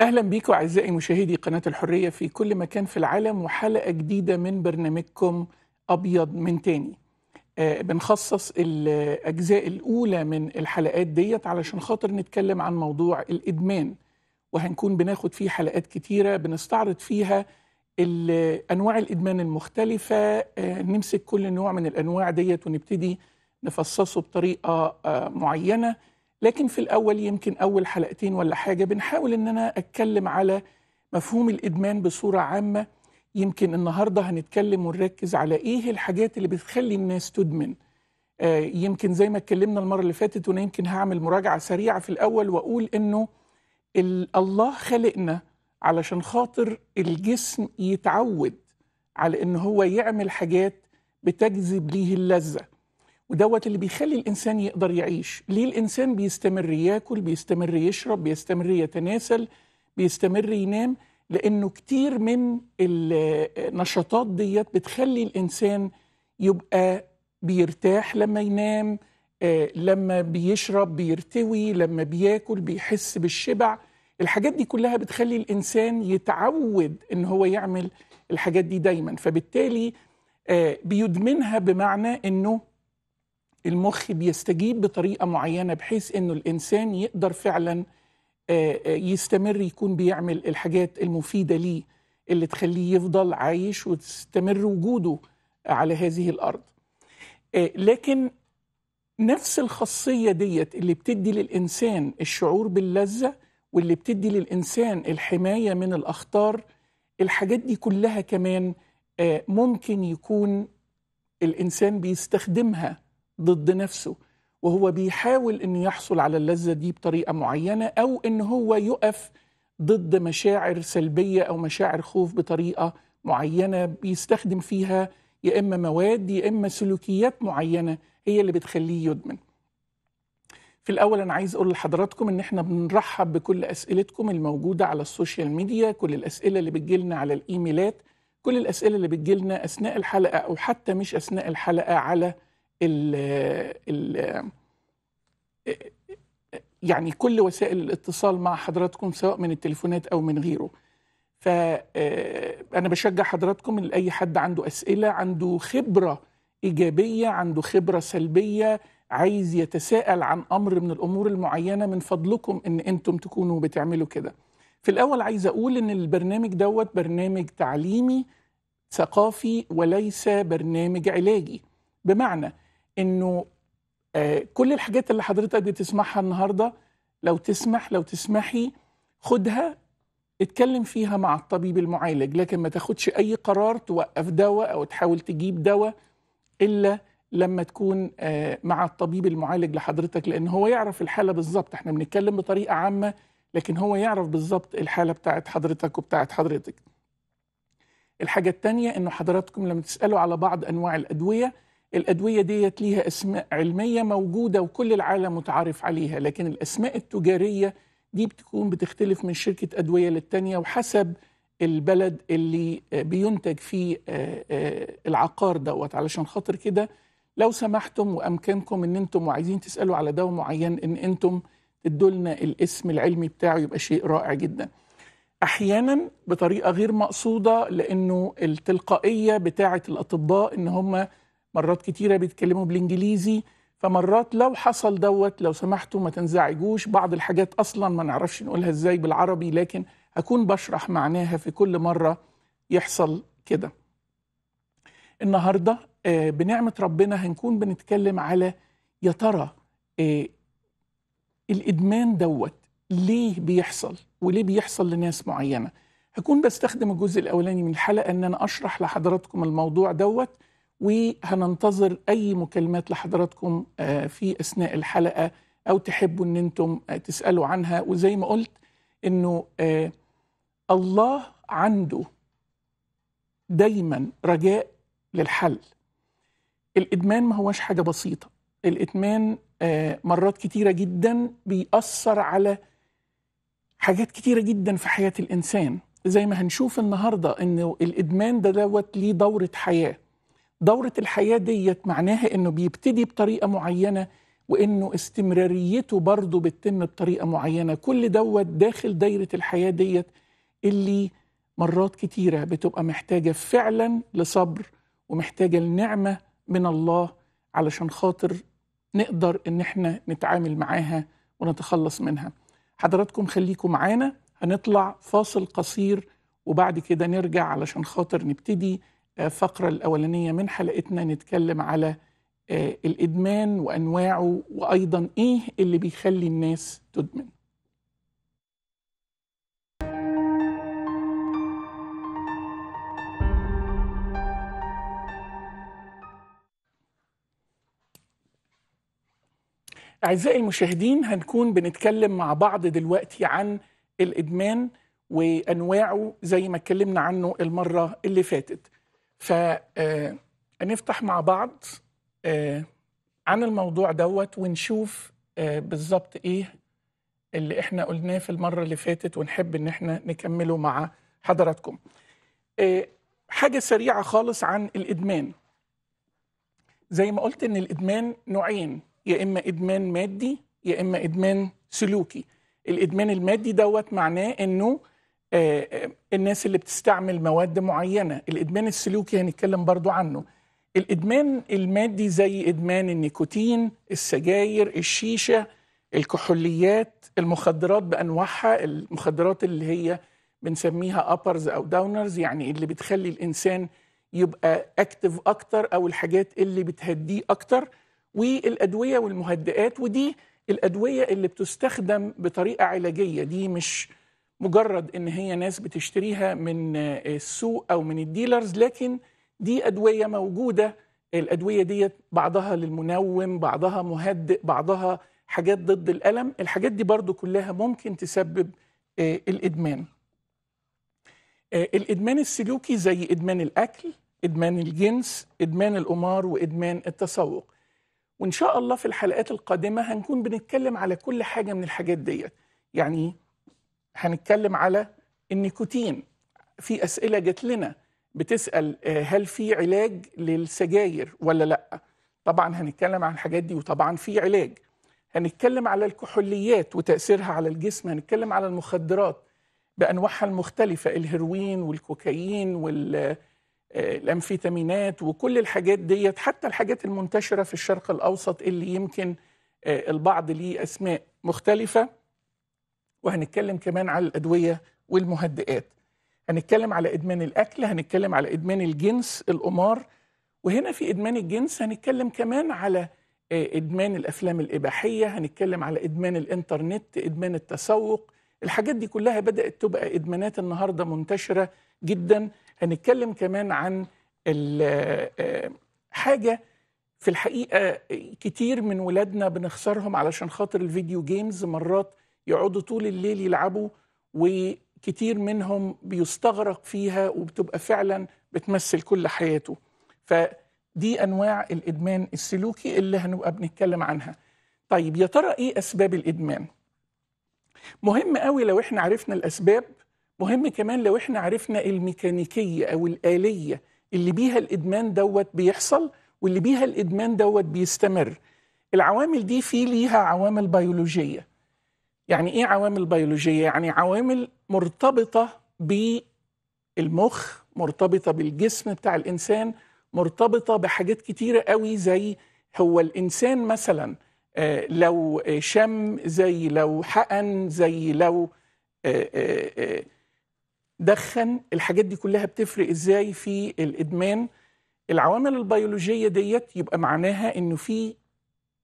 اهلا بيكم اعزائي مشاهدي قناه الحريه في كل مكان في العالم وحلقه جديده من برنامجكم ابيض من تاني آه بنخصص الاجزاء الاولى من الحلقات ديت علشان خاطر نتكلم عن موضوع الادمان وهنكون بناخد فيه حلقات كتيره بنستعرض فيها انواع الادمان المختلفه آه نمسك كل نوع من الانواع ديت ونبتدي نفصصه بطريقه آه معينه لكن في الأول يمكن أول حلقتين ولا حاجة بنحاول إن أنا أتكلم على مفهوم الإدمان بصورة عامة يمكن النهاردة هنتكلم ونركز على إيه الحاجات اللي بتخلي الناس تدمن آه يمكن زي ما اتكلمنا المرة اللي فاتت وأنا يمكن هعمل مراجعة سريعة في الأول وأقول إنه الله خلقنا علشان خاطر الجسم يتعود على إن هو يعمل حاجات بتجذب ليه اللذة ودوت اللي بيخلي الانسان يقدر يعيش ليه الانسان بيستمر ياكل بيستمر يشرب بيستمر يتناسل بيستمر ينام لانه كتير من النشاطات ديت بتخلي الانسان يبقى بيرتاح لما ينام آه، لما بيشرب بيرتوي لما بياكل بيحس بالشبع الحاجات دي كلها بتخلي الانسان يتعود ان هو يعمل الحاجات دي دايما فبالتالي آه، بيدمنها بمعنى انه المخ بيستجيب بطريقه معينه بحيث انه الانسان يقدر فعلا آه، آه، يستمر يكون بيعمل الحاجات المفيده ليه اللي تخليه يفضل عايش وتستمر وجوده على هذه الارض آه، لكن نفس الخاصيه ديت اللي بتدي للانسان الشعور باللذه واللي بتدي للانسان الحمايه من الاخطار الحاجات دي كلها كمان ممكن يكون الانسان بيستخدمها ضد نفسه وهو بيحاول أن يحصل على اللذة دي بطريقة معينة أو أن هو يقف ضد مشاعر سلبية أو مشاعر خوف بطريقة معينة بيستخدم فيها يا إما مواد يا إما سلوكيات معينة هي اللي بتخليه يدمن في الأول أنا عايز أقول لحضراتكم إن إحنا بنرحب بكل أسئلتكم الموجودة على السوشيال ميديا كل الأسئلة اللي بتجيلنا على الإيميلات كل الأسئلة اللي بتجيلنا أثناء الحلقة أو حتى مش أثناء الحلقة على ال ال يعني كل وسائل الاتصال مع حضراتكم سواء من التليفونات او من غيره فأنا آه، بشجع حضراتكم إن أي حد عنده أسئلة عنده خبرة إيجابية عنده خبرة سلبية عايز يتساءل عن أمر من الأمور المعينة من فضلكم إن أنتم تكونوا بتعملوا كده في الأول عايز أقول إن البرنامج دوت برنامج تعليمي ثقافي وليس برنامج علاجي بمعنى انه آه، كل الحاجات اللي حضرتك بتسمعها النهارده لو تسمح لو تسمحي خدها اتكلم فيها مع الطبيب المعالج لكن ما تاخدش اي قرار توقف دواء او تحاول تجيب دواء الا لما تكون آه، مع الطبيب المعالج لحضرتك لان هو يعرف الحاله بالظبط احنا بنتكلم بطريقه عامه لكن هو يعرف بالظبط الحاله بتاعت حضرتك وبتاعت حضرتك الحاجه الثانيه انه حضراتكم لما تسالوا على بعض انواع الادويه الأدوية ديت ليها أسماء علمية موجودة وكل العالم متعارف عليها لكن الأسماء التجارية دي بتكون بتختلف من شركة أدوية للتانية وحسب البلد اللي بينتج فيه آه، آه، العقار دوت علشان خاطر كده لو سمحتم وامكانكم ان انتم وعايزين تسالوا على دواء معين ان انتم تدوا لنا الاسم العلمي بتاعه يبقى شيء رائع جدا. احيانا بطريقه غير مقصوده لانه التلقائيه بتاعه الاطباء ان هم مرات كتيرة بيتكلموا بالإنجليزي فمرات لو حصل دوت لو سمحتوا ما تنزعجوش بعض الحاجات أصلا ما نعرفش نقولها إزاي بالعربي لكن هكون بشرح معناها في كل مرة يحصل كده النهاردة آه، بنعمة ربنا هنكون بنتكلم على يا ترى آه، الإدمان دوت ليه بيحصل وليه بيحصل لناس معينة هكون بستخدم الجزء الأولاني من الحلقة أن أنا أشرح لحضراتكم الموضوع دوت وهننتظر أي مكالمات لحضراتكم آه، في أثناء الحلقة أو تحبوا أن أنتم آه، تسألوا عنها وزي ما قلت أنه آه، الله عنده دايما رجاء للحل الإدمان ما هوش حاجة بسيطة الإدمان مرات كتيرة جدا بيأثر على حاجات كتيرة جدا في حياة الإنسان زي ما هنشوف النهاردة أنه الإدمان ده دوت ليه دورة حياة دوره الحياه ديت معناها انه بيبتدي بطريقه معينه وانه استمراريته برضه بتتم بطريقه معينه كل دوت داخل دايره الحياه ديت اللي مرات كتيره بتبقى محتاجه فعلا لصبر ومحتاجه لنعمه من الله علشان خاطر نقدر ان احنا نتعامل معاها ونتخلص منها حضراتكم خليكم معانا هنطلع فاصل قصير وبعد كده نرجع علشان خاطر نبتدي الفقرة الأولانية من حلقتنا نتكلم على آه، الإدمان وأنواعه وأيضا إيه اللي بيخلي الناس تدمن أعزائي المشاهدين هنكون بنتكلم مع بعض دلوقتي عن الإدمان وأنواعه زي ما اتكلمنا عنه المرة اللي فاتت فنفتح آه، مع بعض آه، عن الموضوع دوت ونشوف آه، بالظبط ايه اللي احنا قلناه في المره اللي فاتت ونحب ان احنا نكمله مع حضراتكم. حاجه سريعه خالص عن الادمان. زي ما قلت ان الادمان نوعين يا اما ادمان مادي يا اما ادمان سلوكي. الادمان المادي دوت معناه انه آه، آه، الناس اللي بتستعمل مواد معينه الادمان السلوكي هنتكلم برضو عنه الادمان المادي زي ادمان النيكوتين السجاير الشيشه الكحوليات المخدرات بانواعها المخدرات اللي هي بنسميها ابرز او داونرز يعني اللي بتخلي الانسان يبقى اكتف اكتر او الحاجات اللي بتهديه اكتر والادويه والمهدئات ودي الادويه اللي بتستخدم بطريقه علاجيه دي مش مجرد ان هي ناس بتشتريها من آه، السوق او من الديلرز لكن دي ادويه موجوده الادويه ديت بعضها للمنوم بعضها مهدئ بعضها حاجات ضد الالم الحاجات دي برضو كلها ممكن تسبب آه، الادمان آه، الادمان السلوكي زي ادمان الاكل ادمان الجنس ادمان القمار وادمان التسوق وان شاء الله في الحلقات القادمه هنكون بنتكلم على كل حاجه من الحاجات ديت يعني هنتكلم على النيكوتين في اسئله جت لنا بتسال آه، هل في علاج للسجاير ولا لا طبعا هنتكلم عن الحاجات دي وطبعا في علاج هنتكلم على الكحوليات وتاثيرها على الجسم هنتكلم على المخدرات بانواعها المختلفه الهيروين والكوكايين والامفيتامينات آه، وكل الحاجات ديت حتى الحاجات المنتشره في الشرق الاوسط اللي يمكن آه، البعض ليه اسماء مختلفه وهنتكلم كمان على الادويه والمهدئات هنتكلم على ادمان الاكل هنتكلم على ادمان الجنس القمار وهنا في ادمان الجنس هنتكلم كمان على آه، ادمان الافلام الاباحيه هنتكلم على ادمان الانترنت ادمان التسوق الحاجات دي كلها بدات تبقى ادمانات النهارده منتشره جدا هنتكلم كمان عن آه، آه، حاجه في الحقيقه كتير من ولادنا بنخسرهم علشان خاطر الفيديو جيمز مرات يقعدوا طول الليل يلعبوا وكتير منهم بيستغرق فيها وبتبقى فعلا بتمثل كل حياته فدي انواع الادمان السلوكي اللي هنبقى بنتكلم عنها طيب يا ترى ايه اسباب الادمان مهم قوي لو احنا عرفنا الاسباب مهم كمان لو احنا عرفنا الميكانيكيه او الاليه اللي بيها الادمان دوت بيحصل واللي بيها الادمان دوت بيستمر العوامل دي في ليها عوامل بيولوجيه يعني ايه عوامل بيولوجيه يعني عوامل مرتبطه بالمخ مرتبطه بالجسم بتاع الانسان مرتبطه بحاجات كتيره قوي زي هو الانسان مثلا آه، لو شم زي لو حقن زي لو آه، آه، دخن الحاجات دي كلها بتفرق ازاي في الادمان العوامل البيولوجيه ديت يبقى معناها انه في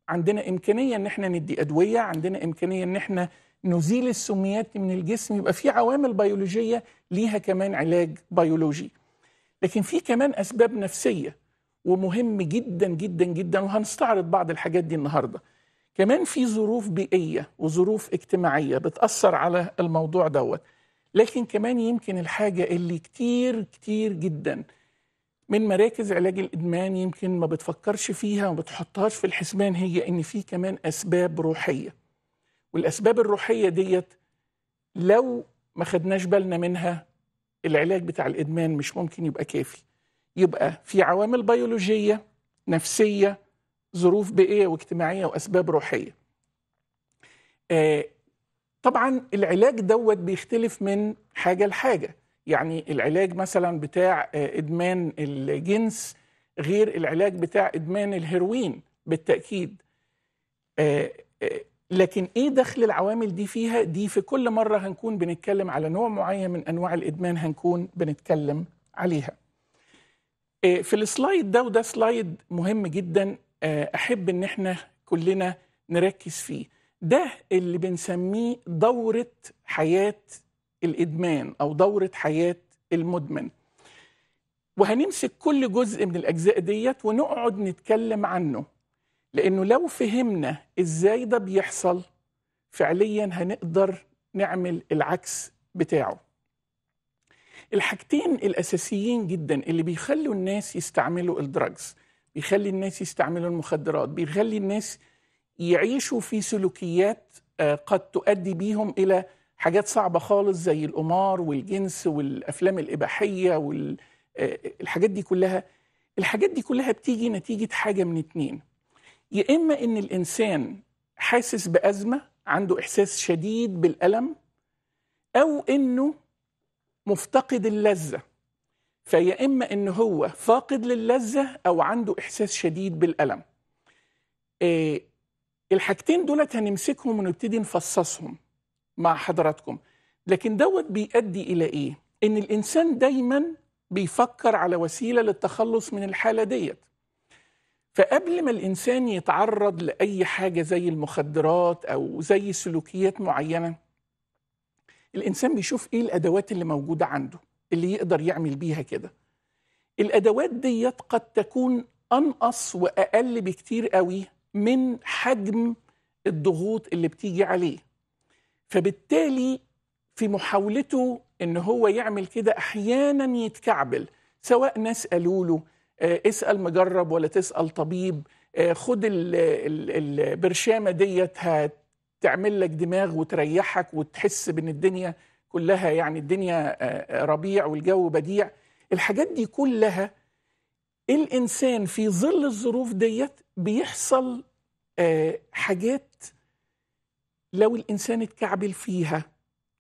عندنا امكانيه ان احنا ندي ادويه عندنا امكانيه ان احنا نزيل السميات من الجسم يبقى في عوامل بيولوجيه ليها كمان علاج بيولوجي لكن في كمان اسباب نفسيه ومهم جدا جدا جدا وهنستعرض بعض الحاجات دي النهارده كمان في ظروف بيئيه وظروف اجتماعيه بتاثر على الموضوع دوت لكن كمان يمكن الحاجه اللي كتير كتير جدا من مراكز علاج الادمان يمكن ما بتفكرش فيها وما بتحطهاش في الحسبان هي ان في كمان اسباب روحيه والاسباب الروحيه ديت لو ما خدناش بالنا منها العلاج بتاع الادمان مش ممكن يبقى كافي يبقى في عوامل بيولوجيه نفسيه ظروف بيئيه واجتماعيه واسباب روحيه آه طبعا العلاج دوت بيختلف من حاجه لحاجه يعني العلاج مثلا بتاع آه، ادمان الجنس غير العلاج بتاع ادمان الهيروين بالتاكيد آه، آه، لكن ايه دخل العوامل دي فيها دي في كل مره هنكون بنتكلم على نوع معين من انواع الادمان هنكون بنتكلم عليها في السلايد ده وده سلايد مهم جدا احب ان احنا كلنا نركز فيه ده اللي بنسميه دوره حياه الادمان او دوره حياه المدمن وهنمسك كل جزء من الاجزاء ديت ونقعد نتكلم عنه لانه لو فهمنا ازاي ده بيحصل فعليا هنقدر نعمل العكس بتاعه الحاجتين الاساسيين جدا اللي بيخلوا الناس يستعملوا الدراجز بيخلي الناس يستعملوا المخدرات بيخلي الناس يعيشوا في سلوكيات آه، قد تؤدي بيهم الى حاجات صعبه خالص زي القمار والجنس والافلام الاباحيه والحاجات آه، دي كلها الحاجات دي كلها بتيجي نتيجه حاجه من اتنين يا اما ان الانسان حاسس بازمه عنده احساس شديد بالالم او انه مفتقد اللذه فيا اما ان هو فاقد للذه او عنده احساس شديد بالالم إيه الحاجتين دولت هنمسكهم ونبتدي نفصصهم مع حضراتكم لكن دوت بيؤدي الى ايه ان الانسان دايما بيفكر على وسيله للتخلص من الحاله ديت فقبل ما الانسان يتعرض لاي حاجه زي المخدرات او زي سلوكيات معينه الانسان بيشوف ايه الادوات اللي موجوده عنده اللي يقدر يعمل بيها كده الادوات ديت قد تكون انقص واقل بكتير قوي من حجم الضغوط اللي بتيجي عليه فبالتالي في محاولته ان هو يعمل كده احيانا يتكعبل سواء ناس قالوا له آه، اسال مجرب ولا تسال طبيب آه، خد البرشامه ديت هتعمل لك دماغ وتريحك وتحس بان الدنيا كلها يعني الدنيا آه، ربيع والجو بديع الحاجات دي كلها الانسان في ظل الظروف ديت بيحصل حاجات لو الانسان اتكعبل فيها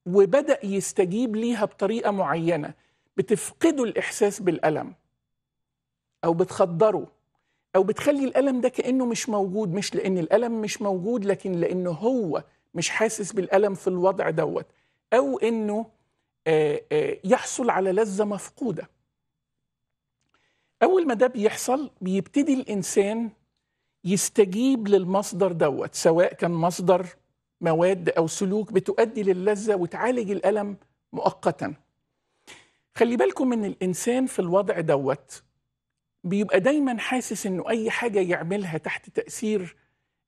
وبدا يستجيب ليها بطريقه معينه بتفقده الاحساس بالالم او بتخدره او بتخلي الالم ده كانه مش موجود مش لان الالم مش موجود لكن لانه هو مش حاسس بالالم في الوضع دوت او انه آه، آه، يحصل على لذه مفقوده اول ما ده بيحصل بيبتدي الانسان يستجيب للمصدر دوت سواء كان مصدر مواد أو سلوك بتؤدي للذة وتعالج الألم مؤقتا خلي بالكم إن الإنسان في الوضع دوت بيبقى دايما حاسس إنه أي حاجة يعملها تحت تأثير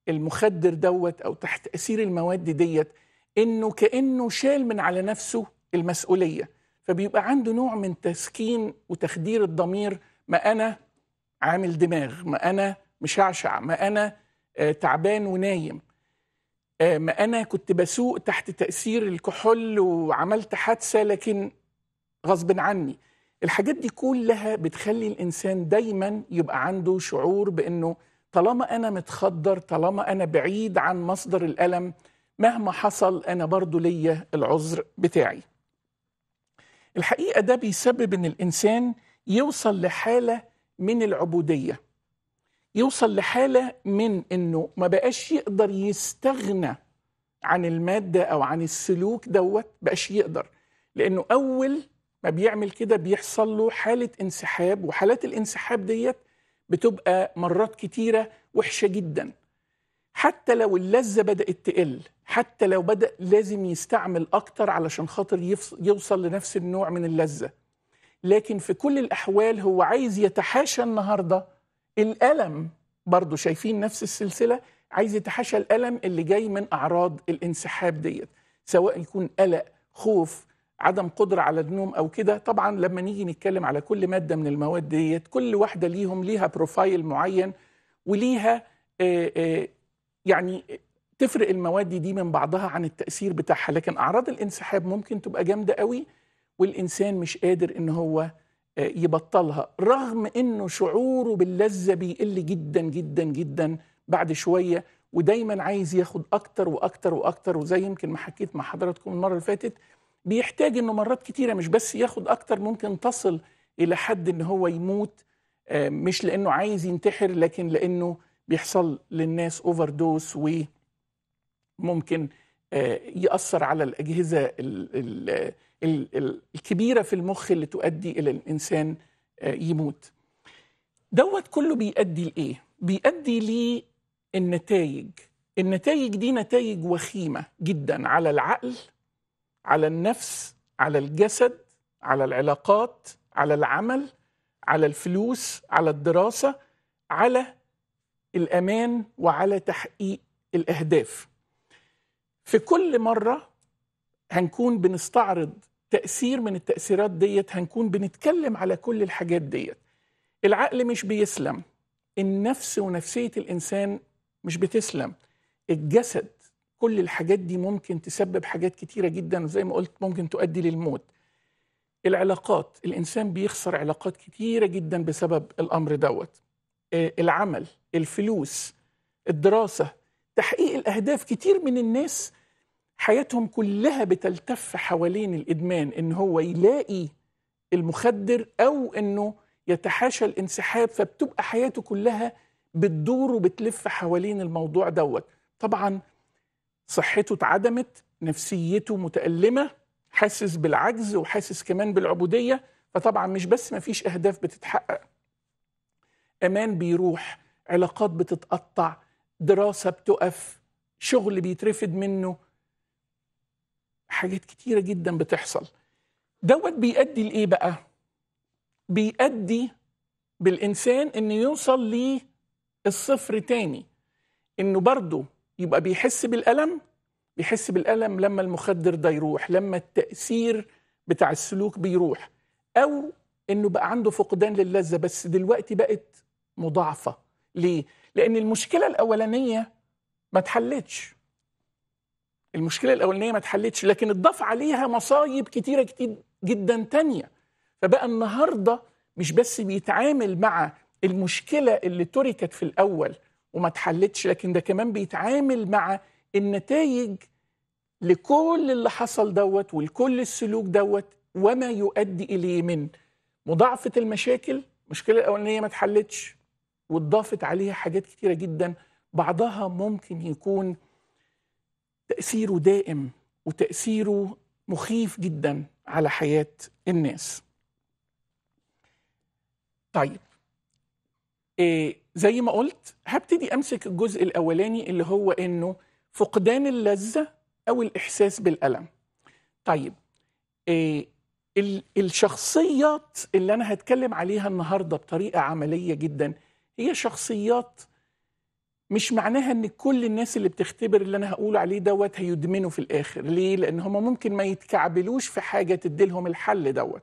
المخدر دوت أو تحت تأثير المواد ديت إنه كأنه شال من على نفسه المسؤولية فبيبقى عنده نوع من تسكين وتخدير الضمير ما أنا عامل دماغ ما أنا مشعشع ما أنا آه، تعبان ونايم آه، ما انا كنت بسوق تحت تاثير الكحول وعملت حادثه لكن غصب عني الحاجات دي كلها بتخلي الانسان دايما يبقى عنده شعور بانه طالما انا متخدر طالما انا بعيد عن مصدر الالم مهما حصل انا برضو ليا العذر بتاعي الحقيقه ده بيسبب ان الانسان يوصل لحاله من العبوديه يوصل لحاله من انه ما بقاش يقدر يستغنى عن الماده او عن السلوك دوت بقاش يقدر لانه اول ما بيعمل كده بيحصل له حاله انسحاب وحالات الانسحاب ديت بتبقى مرات كتيره وحشه جدا حتى لو اللذه بدات تقل حتى لو بدا لازم يستعمل اكتر علشان خاطر يوصل لنفس النوع من اللذه لكن في كل الاحوال هو عايز يتحاشى النهارده الألم برضو شايفين نفس السلسلة عايز يتحاشى الألم اللي جاي من أعراض الانسحاب ديت سواء يكون قلق خوف عدم قدرة على النوم أو كده طبعا لما نيجي نتكلم على كل مادة من المواد ديت كل واحدة ليهم ليها بروفايل معين وليها آه، آه، يعني تفرق المواد دي من بعضها عن التأثير بتاعها لكن أعراض الانسحاب ممكن تبقى جامدة قوي والإنسان مش قادر إن هو يبطلها رغم انه شعوره باللذه بيقل جدا جدا جدا بعد شويه ودايما عايز ياخد اكتر واكتر واكتر وزي يمكن ما حكيت مع حضراتكم المره اللي فاتت بيحتاج انه مرات كتيره مش بس ياخد اكتر ممكن تصل الى حد ان هو يموت آه، مش لانه عايز ينتحر لكن لانه بيحصل للناس اوفر دوس وممكن آه، ياثر على الاجهزه الكبيره في المخ اللي تؤدي الى الانسان آه، يموت دوت كله بيؤدي لايه بيؤدي للنتائج النتائج دي نتائج وخيمه جدا على العقل على النفس على الجسد على العلاقات على العمل على الفلوس على الدراسه على الامان وعلى تحقيق الاهداف في كل مره هنكون بنستعرض تأثير من التأثيرات ديت هنكون بنتكلم على كل الحاجات ديت العقل مش بيسلم النفس ونفسية الإنسان مش بتسلم الجسد كل الحاجات دي ممكن تسبب حاجات كتيرة جدا زي ما قلت ممكن تؤدي للموت العلاقات الإنسان بيخسر علاقات كتيرة جدا بسبب الأمر دوت آه، العمل الفلوس الدراسة تحقيق الأهداف كتير من الناس حياتهم كلها بتلتف حوالين الادمان ان هو يلاقي المخدر او انه يتحاشى الانسحاب فبتبقى حياته كلها بتدور وبتلف حوالين الموضوع دوت طبعا صحته اتعدمت نفسيته متألمة حاسس بالعجز وحاسس كمان بالعبودية فطبعا مش بس مفيش أهداف بتتحقق أمان بيروح علاقات بتتقطع دراسة بتقف شغل بيترفد منه حاجات كتيره جدا بتحصل دوت بيؤدي لايه بقى بيؤدي بالانسان انه يوصل للصفر تاني انه برضه يبقى بيحس بالالم بيحس بالالم لما المخدر ده يروح لما التاثير بتاع السلوك بيروح او انه بقى عنده فقدان للذه بس دلوقتي بقت مضاعفه ليه لان المشكله الاولانيه ما اتحلتش المشكله الاولانيه ما اتحلتش لكن اتضاف عليها مصايب كتيره كتير جدا تانية فبقى النهارده مش بس بيتعامل مع المشكله اللي تركت في الاول وما اتحلتش لكن ده كمان بيتعامل مع النتائج لكل اللي حصل دوت ولكل السلوك دوت وما يؤدي اليه من مضاعفه المشاكل المشكله الاولانيه ما اتحلتش واتضافت عليها حاجات كتيره جدا بعضها ممكن يكون تأثيره دائم وتأثيره مخيف جدا على حياة الناس طيب إيه زي ما قلت هبتدي أمسك الجزء الأولاني اللي هو إنه فقدان اللذة أو الإحساس بالألم طيب إيه الشخصيات اللي أنا هتكلم عليها النهاردة بطريقة عملية جدا هي شخصيات مش معناها ان كل الناس اللي بتختبر اللي انا هقول عليه دوت هيدمنوا في الاخر ليه لان هم ممكن ما يتكعبلوش في حاجه تدي لهم الحل دوت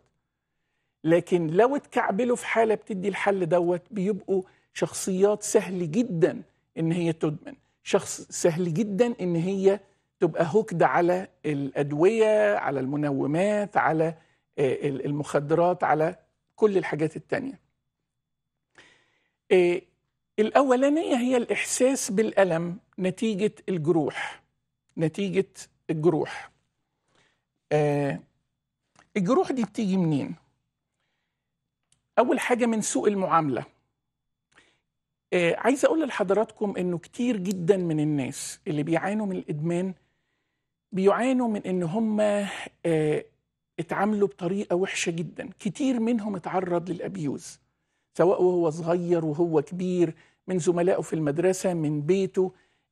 لكن لو اتكعبلوا في حاله بتدي الحل دوت بيبقوا شخصيات سهل جدا ان هي تدمن شخص سهل جدا ان هي تبقى هوكد على الادويه على المنومات على آه، المخدرات على كل الحاجات التانيه آه، الاولانيه هي الاحساس بالالم نتيجه الجروح نتيجه الجروح آه الجروح دي بتيجي منين اول حاجه من سوء المعامله آه عايز اقول لحضراتكم انه كتير جدا من الناس اللي بيعانوا من الادمان بيعانوا من ان هم آه اتعاملوا بطريقه وحشه جدا كتير منهم اتعرض للابيوز سواء وهو صغير وهو كبير من زملائه في المدرسة من بيته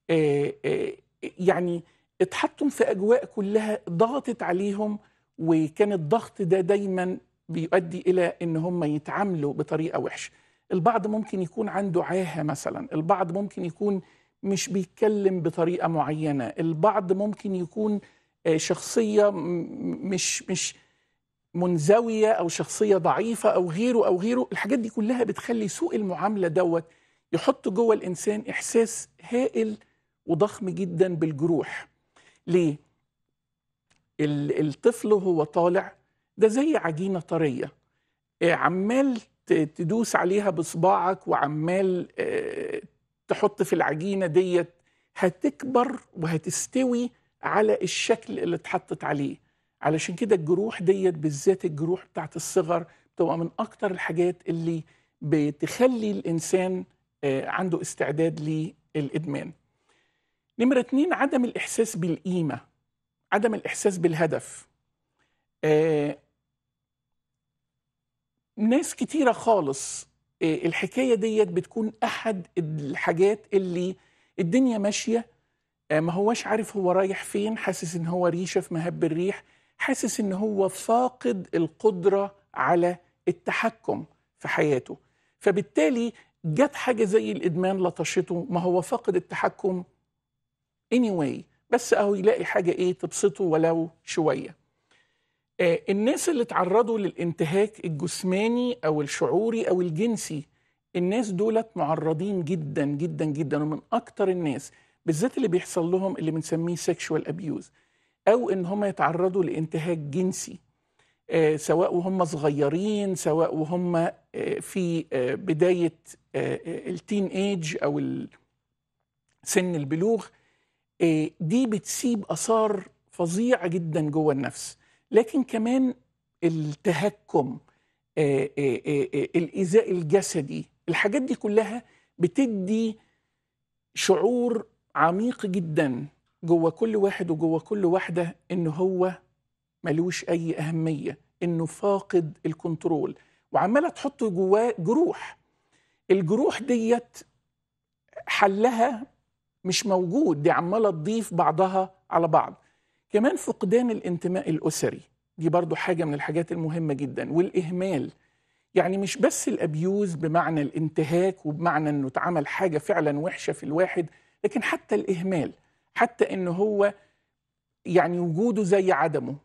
آه، آه، يعني اتحطم في أجواء كلها ضغطت عليهم وكان الضغط ده دايما بيؤدي إلى إن هم يتعاملوا بطريقة وحشة البعض ممكن يكون عنده عاهة مثلا البعض ممكن يكون مش بيتكلم بطريقة معينة البعض ممكن يكون آه، شخصية مش مش منزويه او شخصيه ضعيفه او غيره او غيره الحاجات دي كلها بتخلي سوء المعامله دوت يحط جوه الانسان احساس هائل وضخم جدا بالجروح ليه الطفل وهو طالع ده زي عجينه طريه آه، عمال تدوس عليها بصباعك وعمال آه، تحط في العجينه ديت هتكبر وهتستوي على الشكل اللي اتحطت عليه علشان كده الجروح ديت بالذات الجروح بتاعت الصغر بتبقى من اكتر الحاجات اللي بتخلي الانسان آه، عنده استعداد للادمان نمرة اتنين عدم الإحساس بالقيمة عدم الإحساس بالهدف آه، ناس كتيرة خالص آه، الحكاية ديت بتكون أحد الحاجات اللي الدنيا ماشية ما هواش عارف هو رايح فين حاسس إن هو ريشة في مهب الريح حاسس ان هو فاقد القدره على التحكم في حياته فبالتالي جت حاجه زي الادمان لطشته ما هو فاقد التحكم anyway بس اهو يلاقي حاجه ايه تبسطه ولو شويه آه الناس اللي اتعرضوا للانتهاك الجسماني او الشعوري او الجنسي الناس دولت معرضين جدا جدا جدا ومن اكتر الناس بالذات اللي بيحصل لهم اللي بنسميه سيكشوال ابيوز او ان هم يتعرضوا لانتهاك جنسي آه، سواء وهم صغيرين سواء وهم آه، في آه، بدايه التين ايج او سن البلوغ دي بتسيب اثار فظيعه جدا جوه النفس لكن كمان التهكم الايذاء الجسدي الحاجات دي كلها بتدي شعور عميق جدا جوه كل واحد وجوه كل واحدة إن هو ملوش أي أهمية إنه فاقد الكنترول وعمالة تحط جواه جروح الجروح ديت حلها مش موجود دي عمالة تضيف بعضها على بعض كمان فقدان الانتماء الأسري دي برضو حاجة من الحاجات المهمة جدا والإهمال يعني مش بس الأبيوز بمعنى الانتهاك وبمعنى أنه اتعمل حاجة فعلا وحشة في الواحد لكن حتى الإهمال حتى ان هو يعني وجوده زي عدمه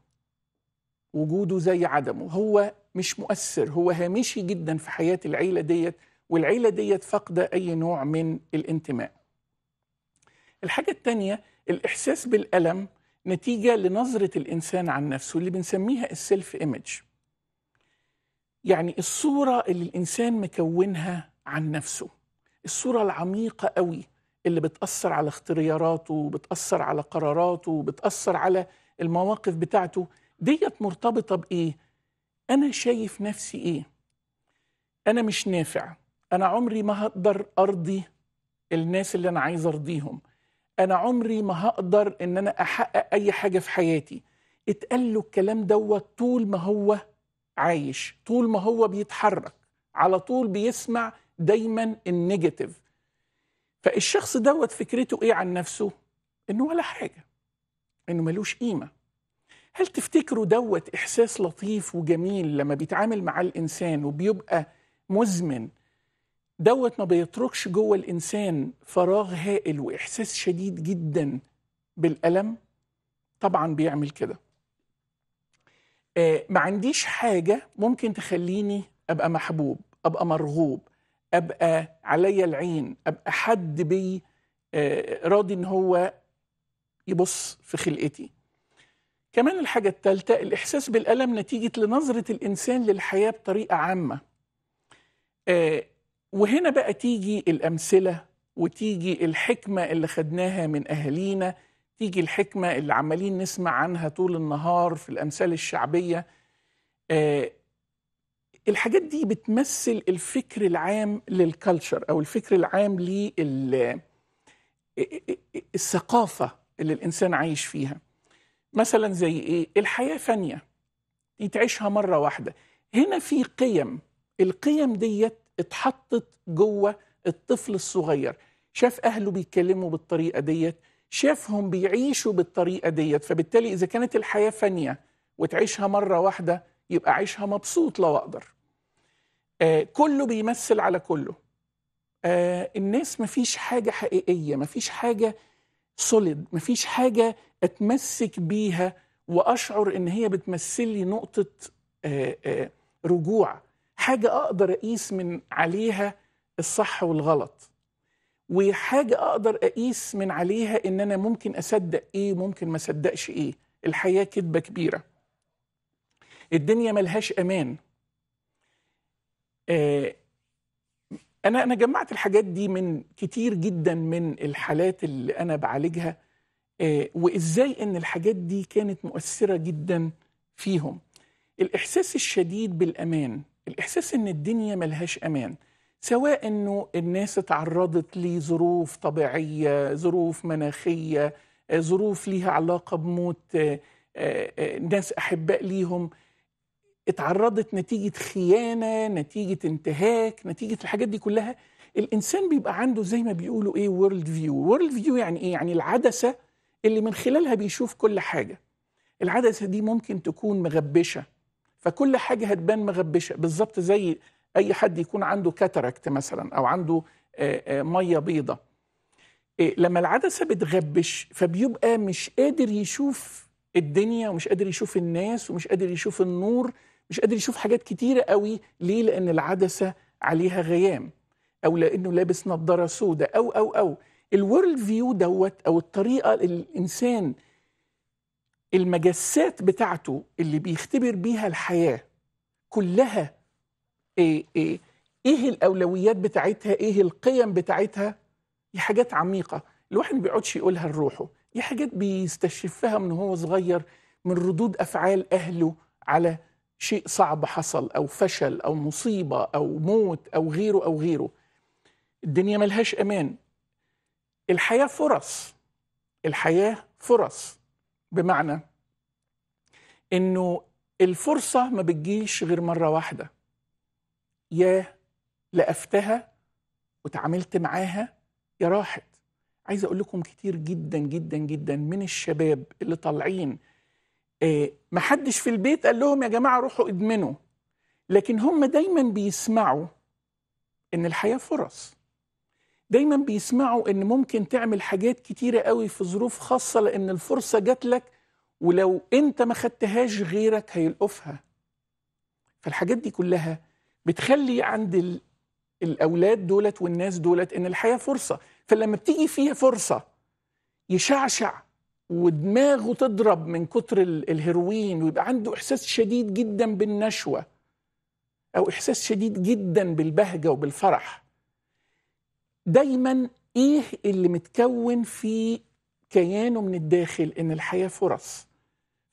وجوده زي عدمه هو مش مؤثر هو هامشي جدا في حياة العيلة ديت والعيلة ديت فاقدة أي نوع من الانتماء الحاجة الثانية الإحساس بالألم نتيجة لنظرة الإنسان عن نفسه اللي بنسميها السيلف إيمج يعني الصورة اللي الإنسان مكونها عن نفسه الصورة العميقة قوي اللي بتأثر على اختياراته وبتأثر على قراراته وبتأثر على المواقف بتاعته ديت مرتبطة بإيه؟ أنا شايف نفسي إيه؟ أنا مش نافع أنا عمري ما هقدر أرضي الناس اللي أنا عايز أرضيهم أنا عمري ما هقدر إن أنا أحقق أي حاجة في حياتي اتقال له الكلام دوت طول ما هو عايش طول ما هو بيتحرك على طول بيسمع دايما النيجاتيف فالشخص دوت فكرته ايه عن نفسه؟ انه ولا حاجه انه ملوش قيمه هل تفتكروا دوت احساس لطيف وجميل لما بيتعامل مع الانسان وبيبقى مزمن دوت ما بيتركش جوه الانسان فراغ هائل واحساس شديد جدا بالالم طبعا بيعمل كده آه ما عنديش حاجه ممكن تخليني ابقى محبوب ابقى مرغوب ابقى عليا العين ابقى حد بي آه، راضي ان هو يبص في خلقتي كمان الحاجة الثالثة الإحساس بالألم نتيجة لنظرة الإنسان للحياة بطريقة عامة آه، وهنا بقى تيجي الأمثلة وتيجي الحكمة اللي خدناها من أهالينا تيجي الحكمة اللي عمالين نسمع عنها طول النهار في الأمثال الشعبية آه، الحاجات دي بتمثل الفكر العام للكالتشر او الفكر العام للثقافه اللي الانسان عايش فيها مثلا زي ايه الحياه فانيه يتعيشها تعيشها مره واحده هنا في قيم القيم ديت اتحطت جوه الطفل الصغير شاف اهله بيتكلموا بالطريقه ديت شافهم بيعيشوا بالطريقه ديت فبالتالي اذا كانت الحياه فانيه وتعيشها مره واحده يبقى عيشها مبسوط لو اقدر آه كله بيمثل على كله آه الناس مفيش حاجه حقيقيه مفيش حاجه سوليد مفيش حاجه اتمسك بيها واشعر ان هي بتمثل لي نقطه آه آه رجوع حاجه اقدر اقيس من عليها الصح والغلط وحاجه اقدر اقيس من عليها ان انا ممكن اصدق ايه ممكن ما اصدقش ايه الحياه كذبه كبيره الدنيا ملهاش امان آه، انا انا جمعت الحاجات دي من كتير جدا من الحالات اللي انا بعالجها آه، وازاي ان الحاجات دي كانت مؤثره جدا فيهم الاحساس الشديد بالامان الاحساس ان الدنيا ملهاش امان سواء انه الناس اتعرضت لظروف طبيعيه ظروف مناخيه آه، ظروف ليها علاقه بموت ناس احباء ليهم اتعرضت نتيجه خيانه نتيجه انتهاك نتيجه الحاجات دي كلها الانسان بيبقى عنده زي ما بيقولوا ايه وورلد فيو وورلد فيو يعني ايه يعني العدسه اللي من خلالها بيشوف كل حاجه العدسه دي ممكن تكون مغبشه فكل حاجه هتبان مغبشه بالظبط زي اي حد يكون عنده كاتراكت مثلا او عنده آه، آه، ميه بيضه إيه، لما العدسه بتغبش فبيبقى مش قادر يشوف الدنيا ومش قادر يشوف الناس ومش قادر يشوف النور مش قادر يشوف حاجات كتيره قوي ليه لان العدسه عليها غيام او لانه لابس نظاره سوداء او او او الورلد فيو دوت او الطريقه الانسان المجسات بتاعته اللي بيختبر بيها الحياه كلها ايه ايه ايه الاولويات بتاعتها ايه القيم بتاعتها دي حاجات عميقه الواحد ما بيقعدش يقولها لروحه دي حاجات بيستشفها من هو صغير من ردود افعال اهله على شيء صعب حصل أو فشل أو مصيبة أو موت أو غيره أو غيره الدنيا ملهاش أمان الحياة فرص الحياة فرص بمعنى إنه الفرصة ما بتجيش غير مرة واحدة يا لقفتها وتعاملت معاها يا راحت عايز أقول لكم كتير جدا جدا جدا من الشباب اللي طالعين إيه، ما حدش في البيت قال لهم يا جماعة روحوا ادمنوا لكن هم دايما بيسمعوا ان الحياة فرص دايما بيسمعوا ان ممكن تعمل حاجات كتيرة قوي في ظروف خاصة لان الفرصة جات لك ولو انت ما خدتهاش غيرك هيلقفها فالحاجات دي كلها بتخلي عند الاولاد دولت والناس دولت ان الحياة فرصة فلما بتيجي فيها فرصة يشعشع ودماغه تضرب من كتر الهيروين ويبقى عنده احساس شديد جدا بالنشوه او احساس شديد جدا بالبهجه وبالفرح دايما ايه اللي متكون في كيانه من الداخل ان الحياه فرص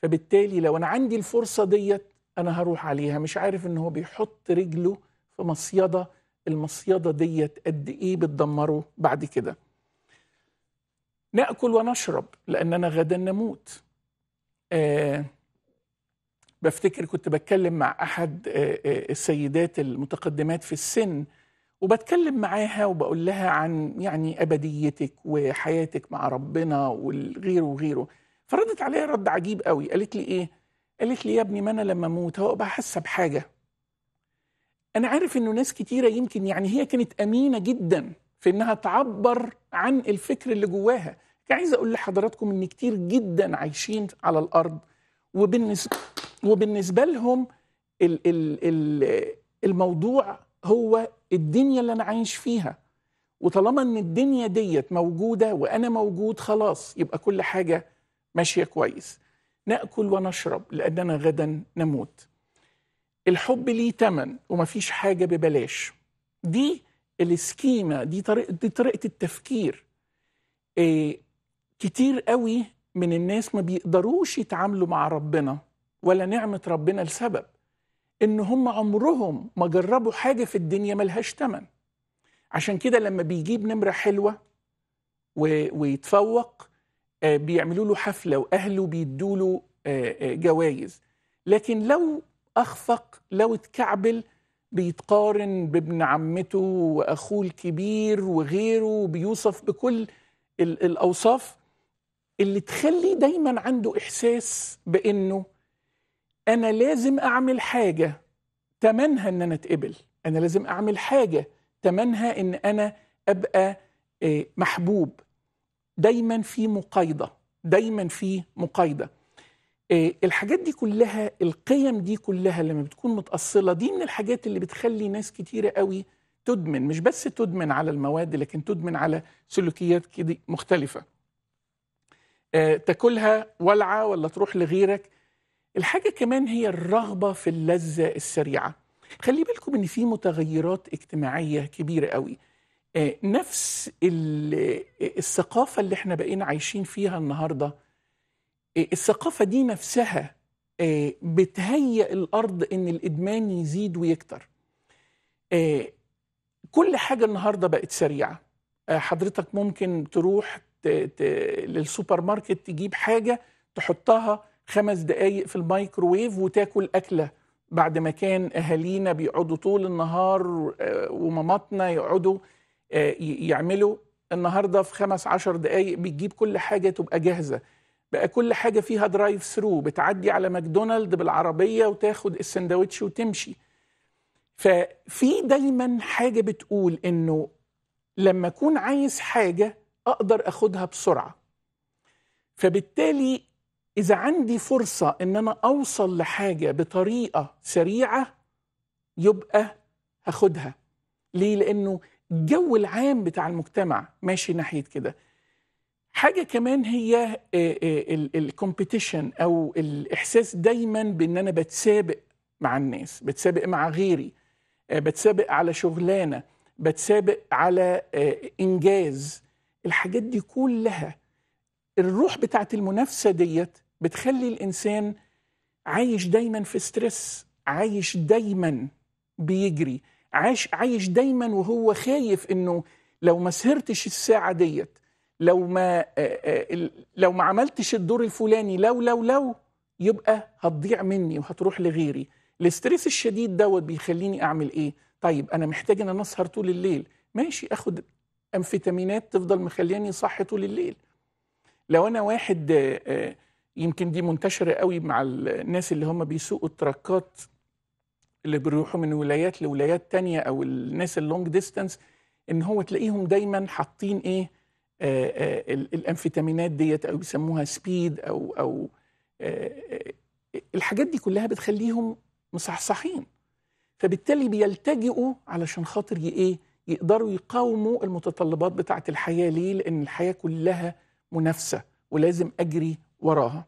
فبالتالي لو انا عندي الفرصه ديت انا هروح عليها مش عارف ان هو بيحط رجله في مصيده المصيده ديت قد ايه بتدمره بعد كده ناكل ونشرب لاننا غدا نموت آه بفتكر كنت بتكلم مع احد آه، آه، السيدات المتقدمات في السن وبتكلم معاها وبقول لها عن يعني ابديتك وحياتك مع ربنا وغيره وغيره فردت عليا رد عجيب قوي قالت لي ايه قالت لي يا ابني ما انا لما اموت هو حاسه بحاجه انا عارف انه ناس كتيره يمكن يعني هي كانت امينه جدا في انها تعبر عن الفكر اللي جواها يعني عايز اقول لحضراتكم ان كتير جدا عايشين على الارض وبالنسبه وبالنسبه لهم ال ال ال الموضوع هو الدنيا اللي انا عايش فيها وطالما ان الدنيا ديت موجوده وانا موجود خلاص يبقى كل حاجه ماشيه كويس ناكل ونشرب لاننا غدا نموت الحب ليه تمن ومفيش حاجه ببلاش دي السكيما دي طريقه دي طريقه التفكير إيه كتير قوي من الناس ما بيقدروش يتعاملوا مع ربنا ولا نعمه ربنا لسبب ان هم عمرهم ما جربوا حاجه في الدنيا ملهاش تمن عشان كده لما بيجيب نمره حلوه ويتفوق آه، بيعملوا له حفله واهله بيدوا له آه، آه، جوائز لكن لو اخفق لو اتكعبل بيتقارن بابن عمته واخوه الكبير وغيره بيوصف بكل الاوصاف اللي تخلي دايما عنده احساس بانه انا لازم اعمل حاجه تمنها ان انا اتقبل انا لازم اعمل حاجه تمنها ان انا ابقى آه، محبوب دايما في مقايضه دايما في مقايضه آه، الحاجات دي كلها القيم دي كلها لما بتكون متأصلة دي من الحاجات اللي بتخلي ناس كتيرة قوي تدمن مش بس تدمن على المواد لكن تدمن على سلوكيات كده مختلفة آه، تاكلها ولعة ولا تروح لغيرك الحاجة كمان هي الرغبة في اللذة السريعة خلي بالكم ان في متغيرات اجتماعية كبيرة قوي آه، نفس الثقافة اللي احنا بقينا عايشين فيها النهاردة الثقافة دي نفسها آه، بتهيئ الأرض إن الإدمان يزيد ويكتر آه، كل حاجة النهاردة بقت سريعة آه، حضرتك ممكن تروح للسوبر ماركت تجيب حاجة تحطها خمس دقايق في الميكروويف وتاكل أكلة بعد ما كان أهالينا بيقعدوا طول النهار وماماتنا يقعدوا يعملوا النهارده في خمس عشر دقايق بتجيب كل حاجه تبقى جاهزه بقى كل حاجه فيها درايف ثرو بتعدي على ماكدونالد بالعربيه وتاخد السندوتش وتمشي ففي دايما حاجه بتقول انه لما اكون عايز حاجه اقدر اخدها بسرعه فبالتالي اذا عندي فرصه ان انا اوصل لحاجه بطريقه سريعه يبقى هاخدها ليه لانه الجو العام بتاع المجتمع ماشي ناحيه كده حاجه كمان هي آه، آه، الكومبيتيشن او الاحساس دايما بان انا بتسابق مع الناس بتسابق مع غيري آه، بتسابق على شغلانه بتسابق على انجاز الحاجات دي كلها الروح بتاعة المنافسه ديت بتخلي الانسان عايش دايما في ستريس عايش دايما بيجري عايش عايش دايما وهو خايف انه لو ما سهرتش الساعه ديت لو ما آه، آه، لو ما عملتش الدور الفلاني لو لو لو يبقى هتضيع مني وهتروح لغيري الاستريس الشديد دوت بيخليني اعمل ايه طيب انا محتاج ان انا اسهر طول الليل ماشي اخد امفيتامينات تفضل مخلياني صاحي طول الليل لو انا واحد آه، يمكن دي منتشره قوي مع الناس اللي هم بيسوقوا التراكات اللي بيروحوا من ولايات لولايات تانية او الناس اللونج ديستانس ان هو تلاقيهم دايما حاطين ايه آه، آه، الأمفيتامينات ديت أو بيسموها سبيد أو أو آه، الحاجات دي كلها بتخليهم مصحصحين فبالتالي بيلتجئوا علشان خاطر ايه يقدروا يقاوموا المتطلبات بتاعه الحياه ليه لان الحياه كلها منافسه ولازم اجري وراها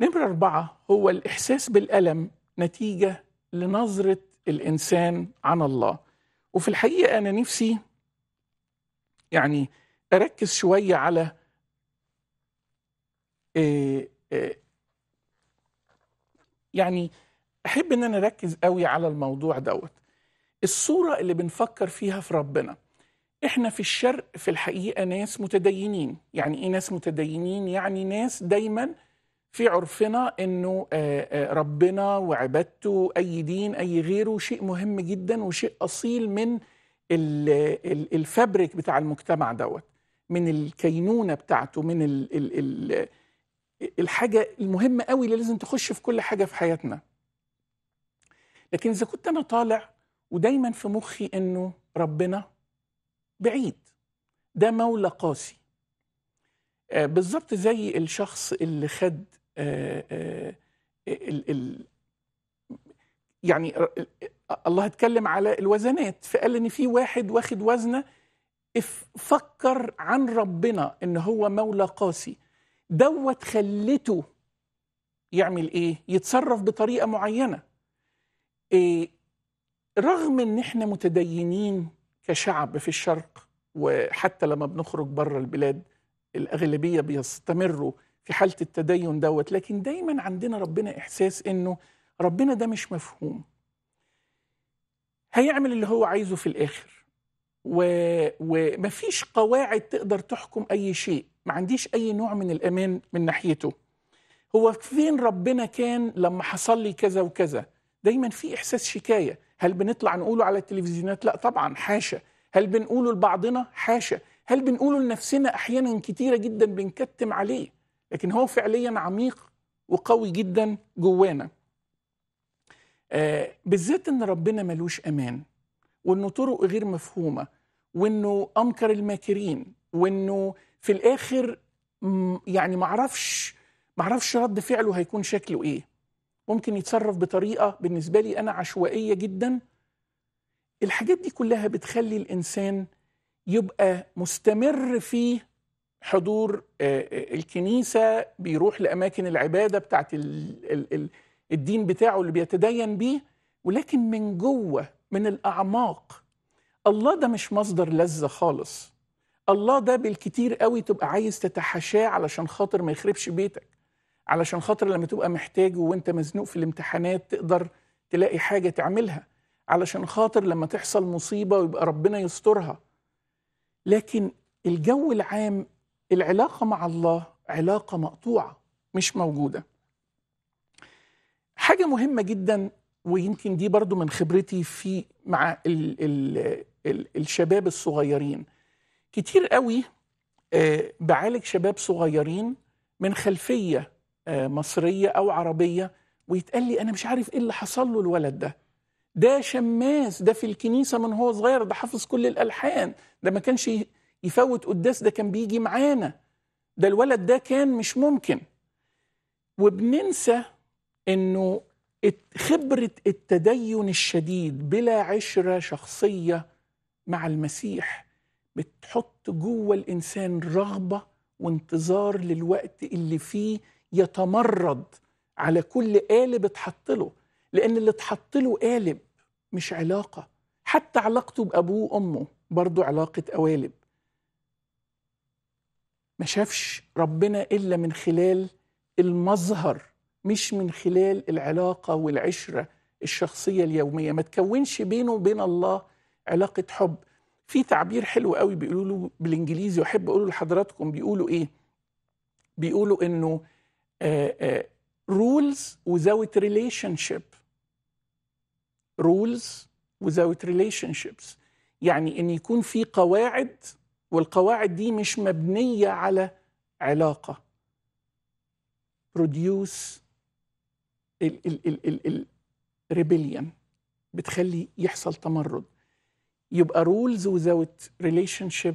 نمرة أربعة هو الإحساس بالألم نتيجة لنظرة الإنسان عن الله وفي الحقيقة أنا نفسي يعني اركز شويه على آه، آه، يعني احب ان انا اركز قوي على الموضوع دوت الصوره اللي بنفكر فيها في ربنا احنا في الشرق في الحقيقه ناس متدينين يعني ايه ناس متدينين يعني ناس دايما في عرفنا انه آه، ربنا وعبادته اي دين اي غيره شيء مهم جدا وشيء اصيل من الفابريك بتاع المجتمع دوت من الكينونه بتاعته من الـ الـ الـ الحاجه المهمه قوي اللي لازم تخش في كل حاجه في حياتنا لكن اذا كنت انا طالع ودايما في مخي انه ربنا بعيد ده مولى قاسي آه، بالظبط زي الشخص اللي خد الـ آه، آه، الـ يعني الله اتكلم على الوزنات فقال ان في واحد واخد وزنه فكر عن ربنا ان هو مولى قاسي دوت خلته يعمل ايه يتصرف بطريقه معينه إيه رغم ان احنا متدينين كشعب في الشرق وحتى لما بنخرج بره البلاد الاغلبيه بيستمروا في حاله التدين دوت لكن دايما عندنا ربنا احساس انه ربنا ده مش مفهوم هيعمل اللي هو عايزه في الاخر و... ومفيش قواعد تقدر تحكم اي شيء ما عنديش اي نوع من الامان من ناحيته هو فين ربنا كان لما حصل لي كذا وكذا دايما في احساس شكايه هل بنطلع نقوله على التلفزيونات لا طبعا حاشا هل بنقوله لبعضنا حاشا هل بنقوله لنفسنا احيانا كتيره جدا بنكتم عليه لكن هو فعليا عميق وقوي جدا جوانا آه بالذات ان ربنا ملوش امان وانه طرق غير مفهومه وانه انكر الماكرين وانه في الاخر يعني معرفش معرفش رد فعله هيكون شكله ايه ممكن يتصرف بطريقه بالنسبه لي انا عشوائيه جدا الحاجات دي كلها بتخلي الانسان يبقى مستمر في حضور آه، آه، الكنيسه بيروح لاماكن العباده بتاعت الدين بتاعه اللي بيتدين بيه ولكن من جوه من الاعماق الله ده مش مصدر لذة خالص الله ده بالكتير قوي تبقى عايز تتحاشاه علشان خاطر ما يخربش بيتك علشان خاطر لما تبقى محتاجه وانت مزنوق في الامتحانات تقدر تلاقي حاجة تعملها علشان خاطر لما تحصل مصيبة ويبقى ربنا يسترها لكن الجو العام العلاقة مع الله علاقة مقطوعة مش موجودة حاجة مهمة جدا ويمكن دي برضو من خبرتي في مع ال ال الشباب الصغيرين كتير قوي آه، بعالج شباب صغيرين من خلفيه آه، مصريه او عربيه ويتقال لي انا مش عارف ايه اللي حصل له الولد ده ده شماس ده في الكنيسه من هو صغير ده حافظ كل الالحان ده ما كانش يفوت قداس ده كان بيجي معانا ده الولد ده كان مش ممكن وبننسى انه خبره التدين الشديد بلا عشره شخصيه مع المسيح بتحط جوه الانسان رغبه وانتظار للوقت اللي فيه يتمرد على كل قالب اتحط له لان اللي اتحط له قالب مش علاقه حتى علاقته بابوه وامه برضه علاقه قوالب ما شافش ربنا الا من خلال المظهر مش من خلال العلاقه والعشره الشخصيه اليوميه ما تكونش بينه وبين الله علاقه حب في تعبير حلو قوي بيقولوا له بالانجليزي واحب اقوله لحضراتكم بيقولوا ايه بيقولوا انه رولز آه، آه، without رولز rules ريليشن شيبس يعني ان يكون في قواعد والقواعد دي مش مبنيه على علاقه بروديوس ال ال ال ال الريبليون بتخلي يحصل تمرد يبقى رولز without relationship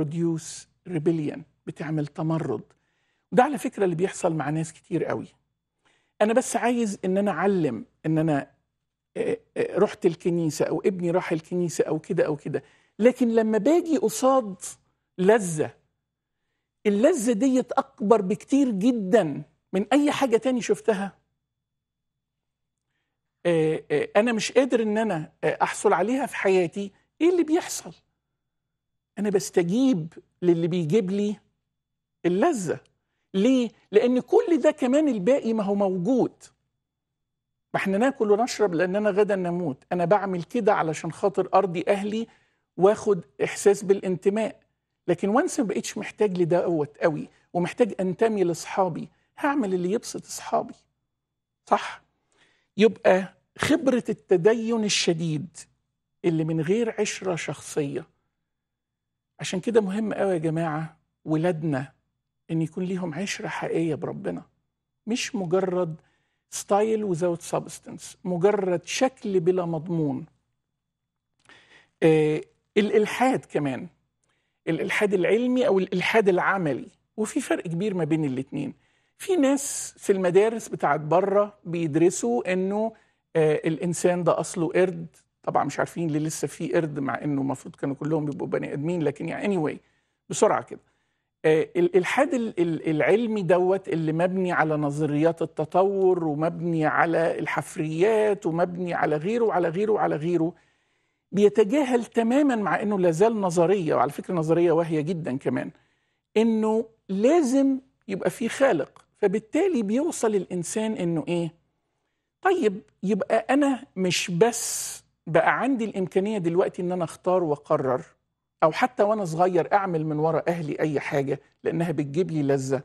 produce rebellion بتعمل تمرد وده على فكره اللي بيحصل مع ناس كتير قوي انا بس عايز ان انا اعلم ان انا رحت الكنيسه او ابني راح الكنيسه او كده او كده لكن لما باجي قصاد لذه اللذه ديت اكبر بكتير جدا من اي حاجه تاني شفتها انا مش قادر ان انا احصل عليها في حياتي ايه اللي بيحصل انا بستجيب للي بيجيب لي اللذه ليه لان كل ده كمان الباقي ما هو موجود ما احنا ناكل ونشرب لاننا غدا نموت انا بعمل كده علشان خاطر ارضي اهلي واخد احساس بالانتماء لكن وانس ما بقتش محتاج لده قوي ومحتاج انتمي لاصحابي هعمل اللي يبسط اصحابي صح يبقى خبره التدين الشديد اللي من غير عشرة شخصية عشان كده مهم قوي يا جماعة ولادنا إن يكون ليهم عشرة حقيقية بربنا مش مجرد ستايل وزاوت سابستنس مجرد شكل بلا مضمون آه الإلحاد كمان الإلحاد العلمي أو الإلحاد العملي وفي فرق كبير ما بين الاتنين في ناس في المدارس بتاعت بره بيدرسوا انه آه الانسان ده اصله قرد طبعا مش عارفين ليه لسه في قرد مع انه المفروض كانوا كلهم بيبقوا بني ادمين لكن يعني اني anyway بسرعه كده آه، الالحاد العلمي دوت اللي مبني على نظريات التطور ومبني على الحفريات ومبني على غيره وعلى غيره وعلى غيره بيتجاهل تماما مع انه لازال نظريه وعلى فكره نظريه واهيه جدا كمان انه لازم يبقى في خالق فبالتالي بيوصل الانسان انه ايه طيب يبقى انا مش بس بقى عندي الامكانيه دلوقتي ان انا اختار واقرر او حتى وانا صغير اعمل من ورا اهلي اي حاجه لانها بتجيب لي لذه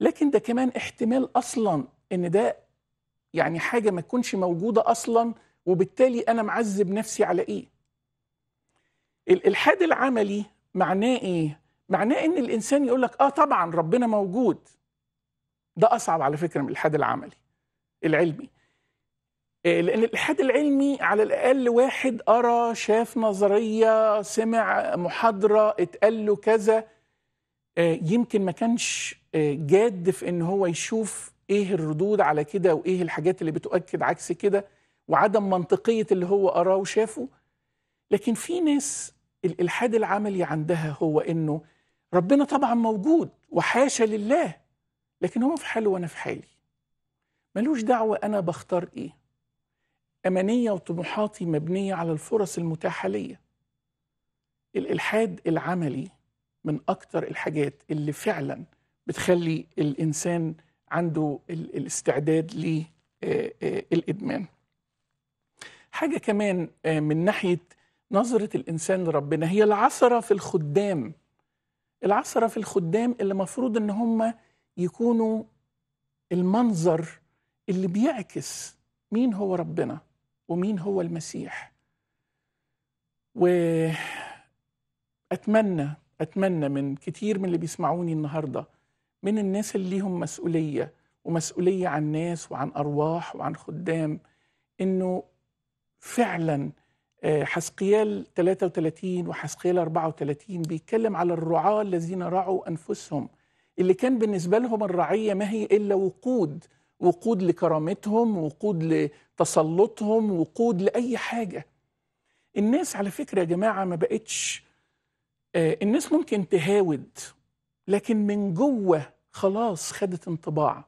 لكن ده كمان احتمال اصلا ان ده يعني حاجه ما تكونش موجوده اصلا وبالتالي انا معذب نفسي على ايه الالحاد العملي معناه ايه معناه ان الانسان يقول لك اه طبعا ربنا موجود ده اصعب على فكره من الالحاد العملي العلمي آه، لان الالحاد العلمي على الاقل واحد قرا شاف نظريه سمع محاضره اتقال له كذا آه، يمكن ما كانش آه، جاد في ان هو يشوف ايه الردود على كده وايه الحاجات اللي بتؤكد عكس كده وعدم منطقيه اللي هو قراه وشافه لكن في ناس الالحاد العملي عندها هو انه ربنا طبعا موجود وحاشا لله لكن هو في حاله وانا في حالي ملوش دعوه انا بختار ايه أمانية وطموحاتي مبنية على الفرص المتاحة ليا الإلحاد العملي من أكتر الحاجات اللي فعلا بتخلي الإنسان عنده الاستعداد للإدمان حاجة كمان من ناحية نظرة الإنسان لربنا هي العثرة في الخدام العثرة في الخدام اللي مفروض إن هم يكونوا المنظر اللي بيعكس مين هو ربنا ومين هو المسيح وأتمنى أتمنى من كتير من اللي بيسمعوني النهاردة من الناس اللي ليهم مسؤولية ومسؤولية عن ناس وعن أرواح وعن خدام إنه فعلا آه، حسقيال 33 وحسقيال 34 بيتكلم على الرعاة الذين رعوا أنفسهم اللي كان بالنسبة لهم الرعية ما هي إلا وقود وقود لكرامتهم وقود تسلطهم وقود لاي حاجه الناس على فكره يا جماعه ما بقتش آه، الناس ممكن تهاود لكن من جوه خلاص خدت انطباع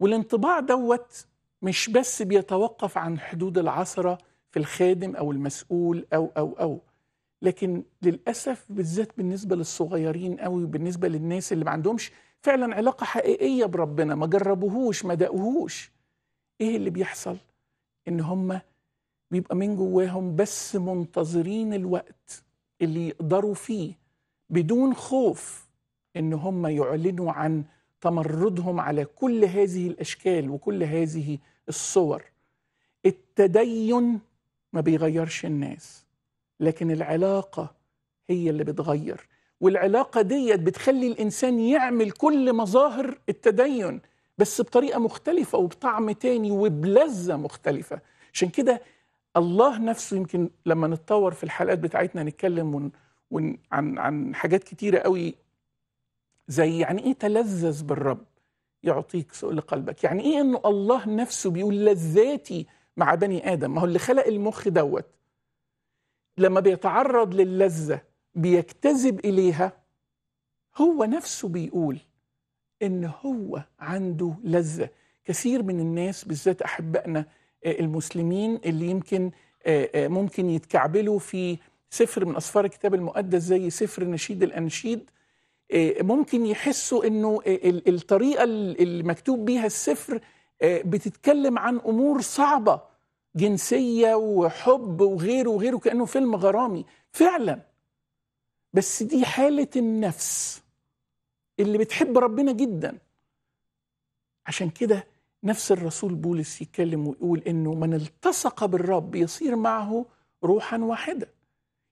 والانطباع دوت مش بس بيتوقف عن حدود العثره في الخادم او المسؤول او او او لكن للاسف بالذات بالنسبه للصغيرين قوي وبالنسبه للناس اللي ما عندهمش فعلا علاقه حقيقيه بربنا ما جربوهوش ما دقوهوش ايه اللي بيحصل ان هم بيبقى من جواهم بس منتظرين الوقت اللي يقدروا فيه بدون خوف ان هم يعلنوا عن تمردهم على كل هذه الاشكال وكل هذه الصور التدين ما بيغيرش الناس لكن العلاقه هي اللي بتغير والعلاقه ديت بتخلي الانسان يعمل كل مظاهر التدين بس بطريقه مختلفه وبطعم تاني وبلذه مختلفه عشان كده الله نفسه يمكن لما نتطور في الحلقات بتاعتنا نتكلم ون... ون... عن عن حاجات كتيره قوي زي يعني ايه تلذذ بالرب يعطيك سؤال قلبك يعني ايه انه الله نفسه بيقول لذاتي مع بني ادم ما هو اللي خلق المخ دوت لما بيتعرض للذه بيجتذب اليها هو نفسه بيقول ان هو عنده لذه كثير من الناس بالذات احبائنا آه، المسلمين اللي يمكن آه، آه، ممكن يتكعبلوا في سفر من اسفار الكتاب المقدس زي سفر نشيد الانشيد ممكن يحسوا انه الطريقه اللي مكتوب بيها السفر بتتكلم عن امور صعبه جنسيه وحب وغيره وغيره كانه فيلم غرامي فعلا بس دي حاله النفس اللي بتحب ربنا جدا عشان كده نفس الرسول بولس يتكلم ويقول انه من التصق بالرب يصير معه روحا واحده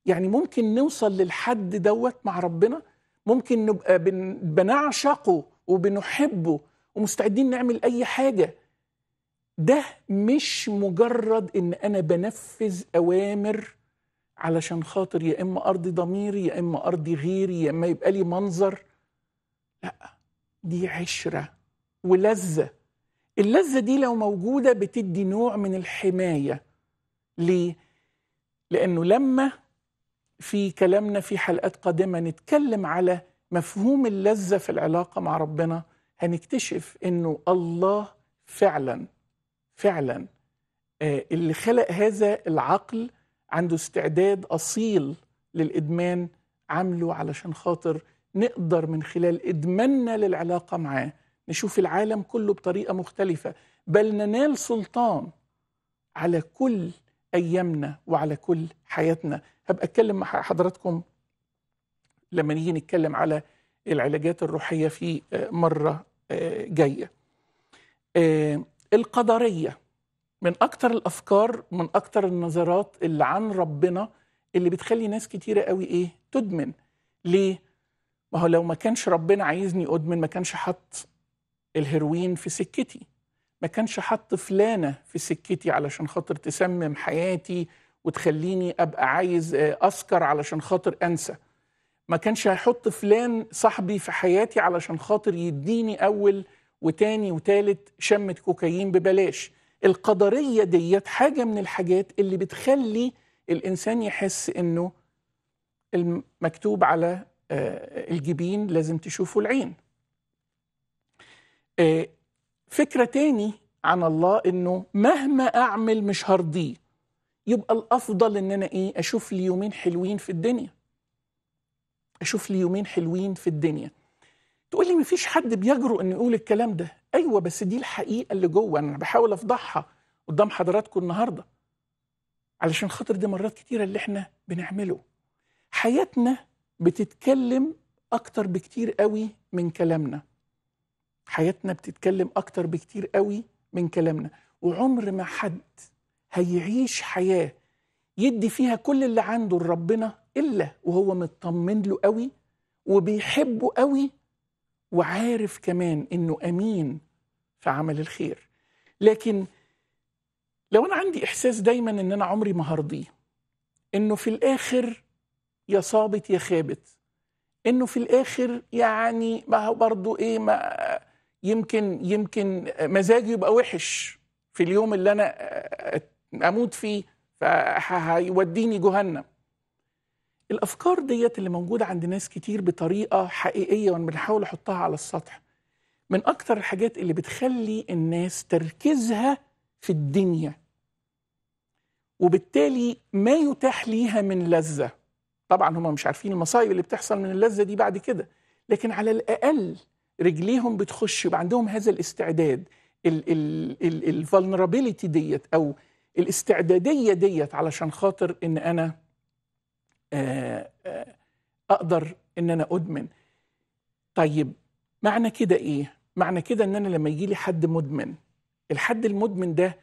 يعني ممكن نوصل للحد دوت مع ربنا ممكن نبقى بنعشقه وبنحبه ومستعدين نعمل اي حاجه ده مش مجرد ان انا بنفذ اوامر علشان خاطر يا اما ارضي ضميري يا اما ارضي غيري يا اما يبقى لي منظر لا دي عشره ولذه اللذه دي لو موجوده بتدي نوع من الحمايه ليه لانه لما في كلامنا في حلقات قادمه نتكلم على مفهوم اللذه في العلاقه مع ربنا هنكتشف انه الله فعلا فعلا آه، اللي خلق هذا العقل عنده استعداد اصيل للادمان عامله علشان خاطر نقدر من خلال إدماننا للعلاقة معاه نشوف العالم كله بطريقة مختلفة بل ننال سلطان على كل أيامنا وعلى كل حياتنا هبقى أتكلم مع حضراتكم لما نيجي نتكلم على العلاجات الروحية في آه، مرة آه، جاية آه، القدرية من أكتر الأفكار من أكتر النظرات اللي عن ربنا اللي بتخلي ناس كتيرة قوي إيه تدمن ليه؟ ما هو لو ما كانش ربنا عايزني أدمن ما كانش حط الهيروين في سكتي ما كانش حط فلانة في سكتي علشان خاطر تسمم حياتي وتخليني أبقى عايز آه، أسكر علشان خاطر أنسى ما كانش هيحط فلان صاحبي في حياتي علشان خاطر يديني أول وتاني وتالت شمة كوكايين ببلاش القدرية ديت حاجة من الحاجات اللي بتخلي الإنسان يحس إنه المكتوب على آه، الجبين لازم تشوفوا العين آه، فكرة تاني عن الله انه مهما اعمل مش هرضيه يبقى الافضل ان انا ايه اشوف لي يومين حلوين في الدنيا اشوف لي يومين حلوين في الدنيا تقول لي مفيش حد بيجرؤ انه يقول الكلام ده ايوه بس دي الحقيقه اللي جوه انا بحاول افضحها قدام حضراتكم النهارده علشان خاطر دي مرات كتيره اللي احنا بنعمله حياتنا بتتكلم اكتر بكتير قوي من كلامنا حياتنا بتتكلم اكتر بكتير قوي من كلامنا وعمر ما حد هيعيش حياه يدي فيها كل اللي عنده لربنا الا وهو مطمن له قوي وبيحبه قوي وعارف كمان انه امين في عمل الخير لكن لو انا عندي احساس دايما ان انا عمري ما هرضيه انه في الاخر يا صابت يا خابت انه في الاخر يعني ما هو برضه ايه ما يمكن يمكن مزاجي يبقى وحش في اليوم اللي انا اموت فيه فهيوديني جهنم الافكار ديت اللي موجوده عند ناس كتير بطريقه حقيقيه وانا بنحاول احطها على السطح من اكتر الحاجات اللي بتخلي الناس تركيزها في الدنيا وبالتالي ما يتاح ليها من لذه طبعا هم مش عارفين المصايب اللي بتحصل من اللذه دي بعد كده لكن على الاقل رجليهم بتخش يبقى عندهم هذا الاستعداد الفولنربيليتي ديت او الاستعداديه ديت علشان خاطر ان انا آآ آه، آآ آه، اقدر ان انا ادمن طيب معنى كده ايه معنى كده ان انا لما يجي لي حد مدمن الحد المدمن ده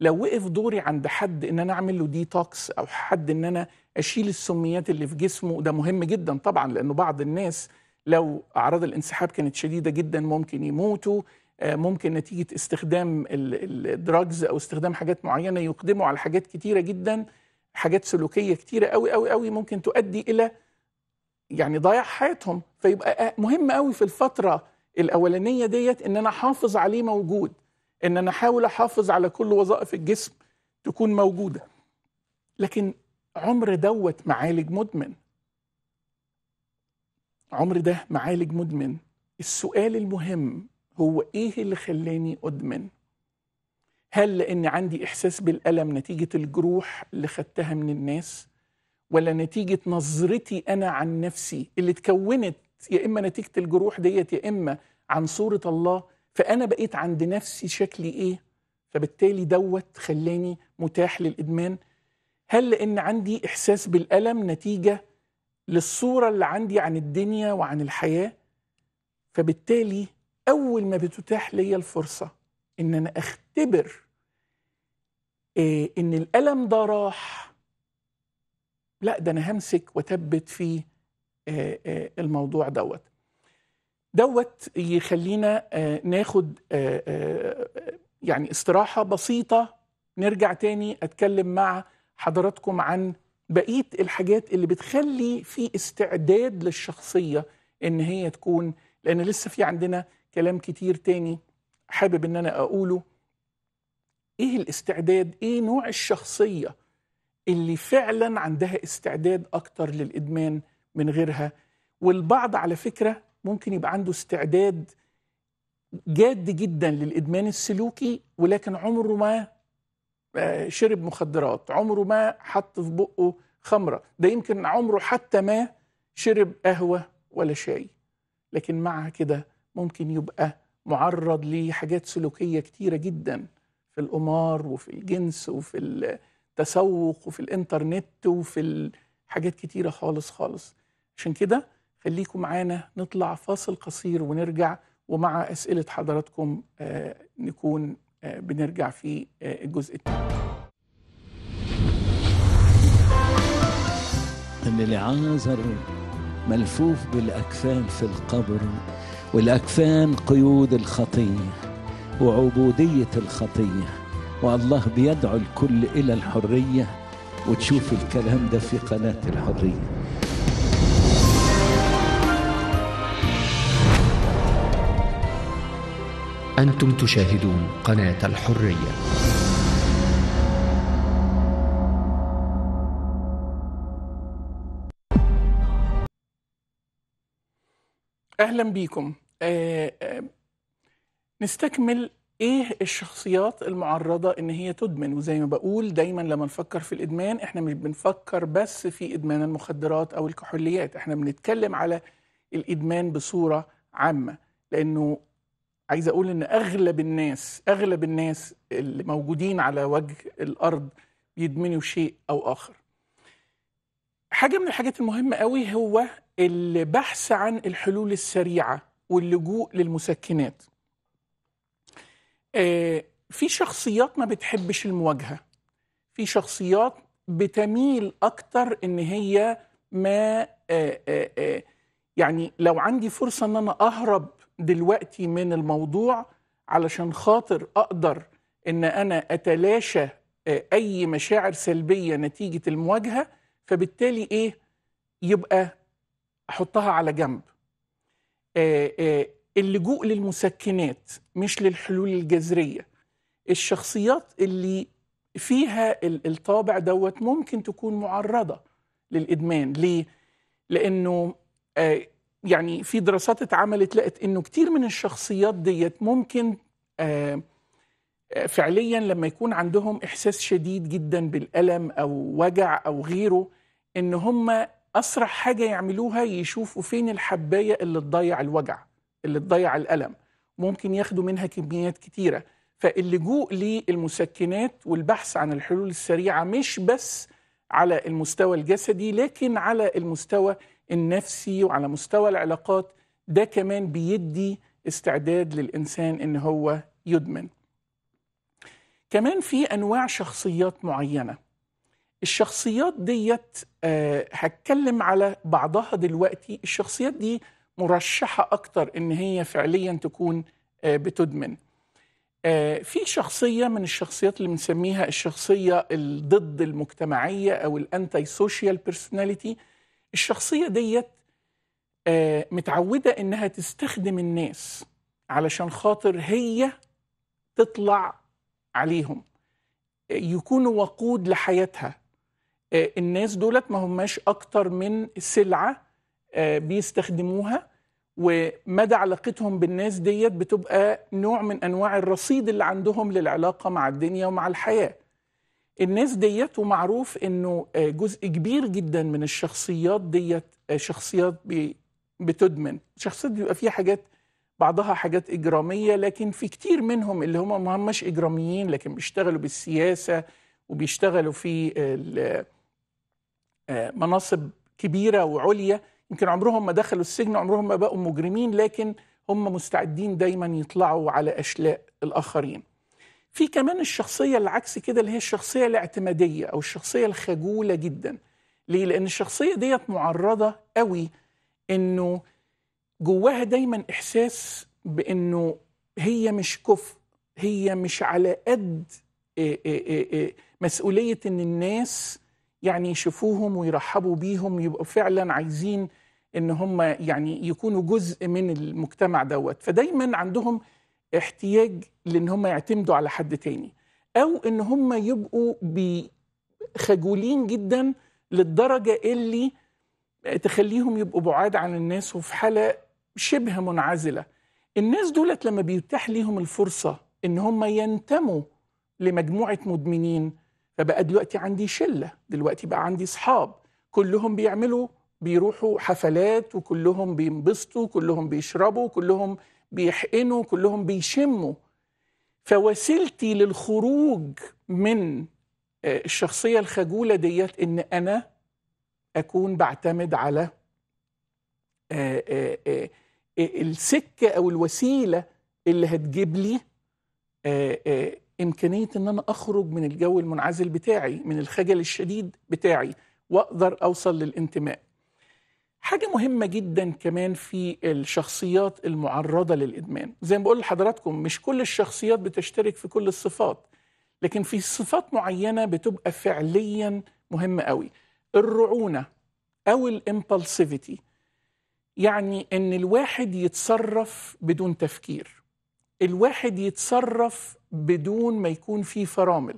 لو وقف دوري عند حد ان انا اعمل له ديتوكس او حد ان انا اشيل السميات اللي في جسمه ده مهم جدا طبعا لانه بعض الناس لو اعراض الانسحاب كانت شديده جدا ممكن يموتوا آه، ممكن نتيجه استخدام الدراجز او استخدام حاجات معينه يقدموا على حاجات كتيره جدا حاجات سلوكيه كتيره قوي قوي قوي ممكن تؤدي الى يعني ضياع حياتهم فيبقى آه، مهم قوي في الفتره الاولانيه ديت ان انا احافظ عليه موجود ان انا احاول احافظ على كل وظائف الجسم تكون موجوده لكن عمر دوت معالج مدمن عمر ده معالج مدمن السؤال المهم هو ايه اللي خلاني ادمن هل لان عندي احساس بالالم نتيجه الجروح اللي خدتها من الناس ولا نتيجه نظرتي انا عن نفسي اللي اتكونت يا اما نتيجه الجروح ديت يا اما عن صوره الله فانا بقيت عند نفسي شكلي ايه فبالتالي دوت خلاني متاح للادمان هل لأن عندي إحساس بالألم نتيجة للصورة اللي عندي عن الدنيا وعن الحياة فبالتالي أول ما بتتاح لي الفرصة إن أنا أختبر إيه إن الألم ده راح لا ده أنا همسك وأثبت في إيه إيه الموضوع دوت دوت يخلينا آه، ناخد آه، آه، يعني استراحة بسيطة نرجع تاني أتكلم مع حضراتكم عن بقيه الحاجات اللي بتخلي في استعداد للشخصيه ان هي تكون لان لسه في عندنا كلام كتير تاني حابب ان انا اقوله ايه الاستعداد ايه نوع الشخصيه اللي فعلا عندها استعداد اكتر للادمان من غيرها والبعض على فكره ممكن يبقى عنده استعداد جاد جدا للادمان السلوكي ولكن عمره ما آه، شرب مخدرات عمره ما حط في بقه خمرة ده يمكن عمره حتى ما شرب قهوة ولا شاي لكن مع كده ممكن يبقى معرض لحاجات سلوكية كتيرة جدا في القمار وفي الجنس وفي التسوق وفي الانترنت وفي حاجات كتيرة خالص خالص عشان كده خليكم معانا نطلع فاصل قصير ونرجع ومع أسئلة حضراتكم آه، نكون بنرجع في آه، الجزء الثاني ان العازر ملفوف بالاكفان في القبر والاكفان قيود الخطيه وعبوديه الخطيه والله بيدعو الكل الى الحريه وتشوف الكلام ده في قناه الحريه أنتم تشاهدون قناة الحرية أهلا بيكم آه، آه، نستكمل ايه الشخصيات المعرضه ان هي تدمن وزي ما بقول دايما لما نفكر في الادمان احنا مش بنفكر بس في ادمان المخدرات او الكحوليات احنا بنتكلم على الادمان بصوره عامه لانه عايز اقول ان اغلب الناس اغلب الناس اللي موجودين على وجه الارض بيدمنوا شيء او اخر حاجه من الحاجات المهمه قوي هو البحث عن الحلول السريعه واللجوء للمسكنات آه في شخصيات ما بتحبش المواجهه في شخصيات بتميل اكتر ان هي ما آآ آه، آآ آه، آه، يعني لو عندي فرصه ان انا اهرب دلوقتي من الموضوع علشان خاطر اقدر ان انا اتلاشى آه، اي مشاعر سلبيه نتيجه المواجهه فبالتالي ايه يبقى احطها على جنب آه، آه، اللجوء للمسكنات مش للحلول الجذريه الشخصيات اللي فيها الطابع دوت ممكن تكون معرضه للادمان ليه لانه يعني في دراسات اتعملت لقت انه كتير من الشخصيات ديت ممكن آه،, آه فعليا لما يكون عندهم احساس شديد جدا بالالم او وجع او غيره ان هم اسرع حاجه يعملوها يشوفوا فين الحبايه اللي تضيع الوجع اللي تضيع الالم ممكن ياخدوا منها كميات كتيره فاللجوء للمسكنات والبحث عن الحلول السريعه مش بس على المستوى الجسدي لكن على المستوى النفسي وعلى مستوى العلاقات ده كمان بيدي استعداد للإنسان إن هو يدمن كمان في أنواع شخصيات معينة الشخصيات ديت أه هتكلم على بعضها دلوقتي الشخصيات دي مرشحة أكتر إن هي فعليا تكون أه بتدمن أه في شخصية من الشخصيات اللي بنسميها الشخصية الضد المجتمعية أو الأنتي سوشيال بيرسوناليتي الشخصيه ديت آه، متعوده انها تستخدم الناس علشان خاطر هي تطلع عليهم يكونوا وقود لحياتها آه، الناس دولت ما هماش اكتر من سلعه آه، بيستخدموها ومدى علاقتهم بالناس ديت بتبقى نوع من انواع الرصيد اللي عندهم للعلاقه مع الدنيا ومع الحياه الناس ديت ومعروف انه آه، جزء كبير جدا من الشخصيات ديت آه، شخصيات بتدمن شخصيات بيبقى فيها حاجات بعضها حاجات إجرامية لكن في كتير منهم اللي هم ما همش إجراميين لكن بيشتغلوا بالسياسة وبيشتغلوا في آه، مناصب كبيرة وعليا يمكن عمرهم ما دخلوا السجن عمرهم ما بقوا مجرمين لكن هم مستعدين دايما يطلعوا على أشلاء الآخرين في كمان الشخصية العكس كده اللي هي الشخصية الاعتمادية أو الشخصية الخجولة جدا ليه؟ لأن الشخصية ديت معرضة قوي إنه جواها دايما إحساس بإنه هي مش كفء هي مش على قد مسؤولية إن الناس يعني يشوفوهم ويرحبوا بيهم يبقوا فعلا عايزين إن هم يعني يكونوا جزء من المجتمع دوت فدايما عندهم احتياج لان هم يعتمدوا على حد تاني او ان هم يبقوا خجولين جدا للدرجه اللي تخليهم يبقوا بعاد عن الناس وفي حاله شبه منعزله الناس دولت لما بيتاح ليهم الفرصه ان هم ينتموا لمجموعه مدمنين فبقى دلوقتي عندي شله دلوقتي بقى عندي اصحاب كلهم بيعملوا بيروحوا حفلات وكلهم بينبسطوا كلهم بيشربوا كلهم بيحقنوا كلهم بيشموا فوسيلتي للخروج من آه، الشخصيه الخجوله ديت ان انا اكون بعتمد على آه، آه، السكه او الوسيله اللي هتجيب لي امكانيه ان انا اخرج من الجو المنعزل بتاعي من الخجل الشديد بتاعي واقدر اوصل للانتماء حاجة مهمة جدا كمان في الشخصيات المعرضة للإدمان زي ما بقول لحضراتكم مش كل الشخصيات بتشترك في كل الصفات لكن في صفات معينة بتبقى فعليا مهمة قوي الرعونة أو الإمبلسيفيتي يعني إن الواحد يتصرف بدون تفكير الواحد يتصرف بدون ما يكون فيه فرامل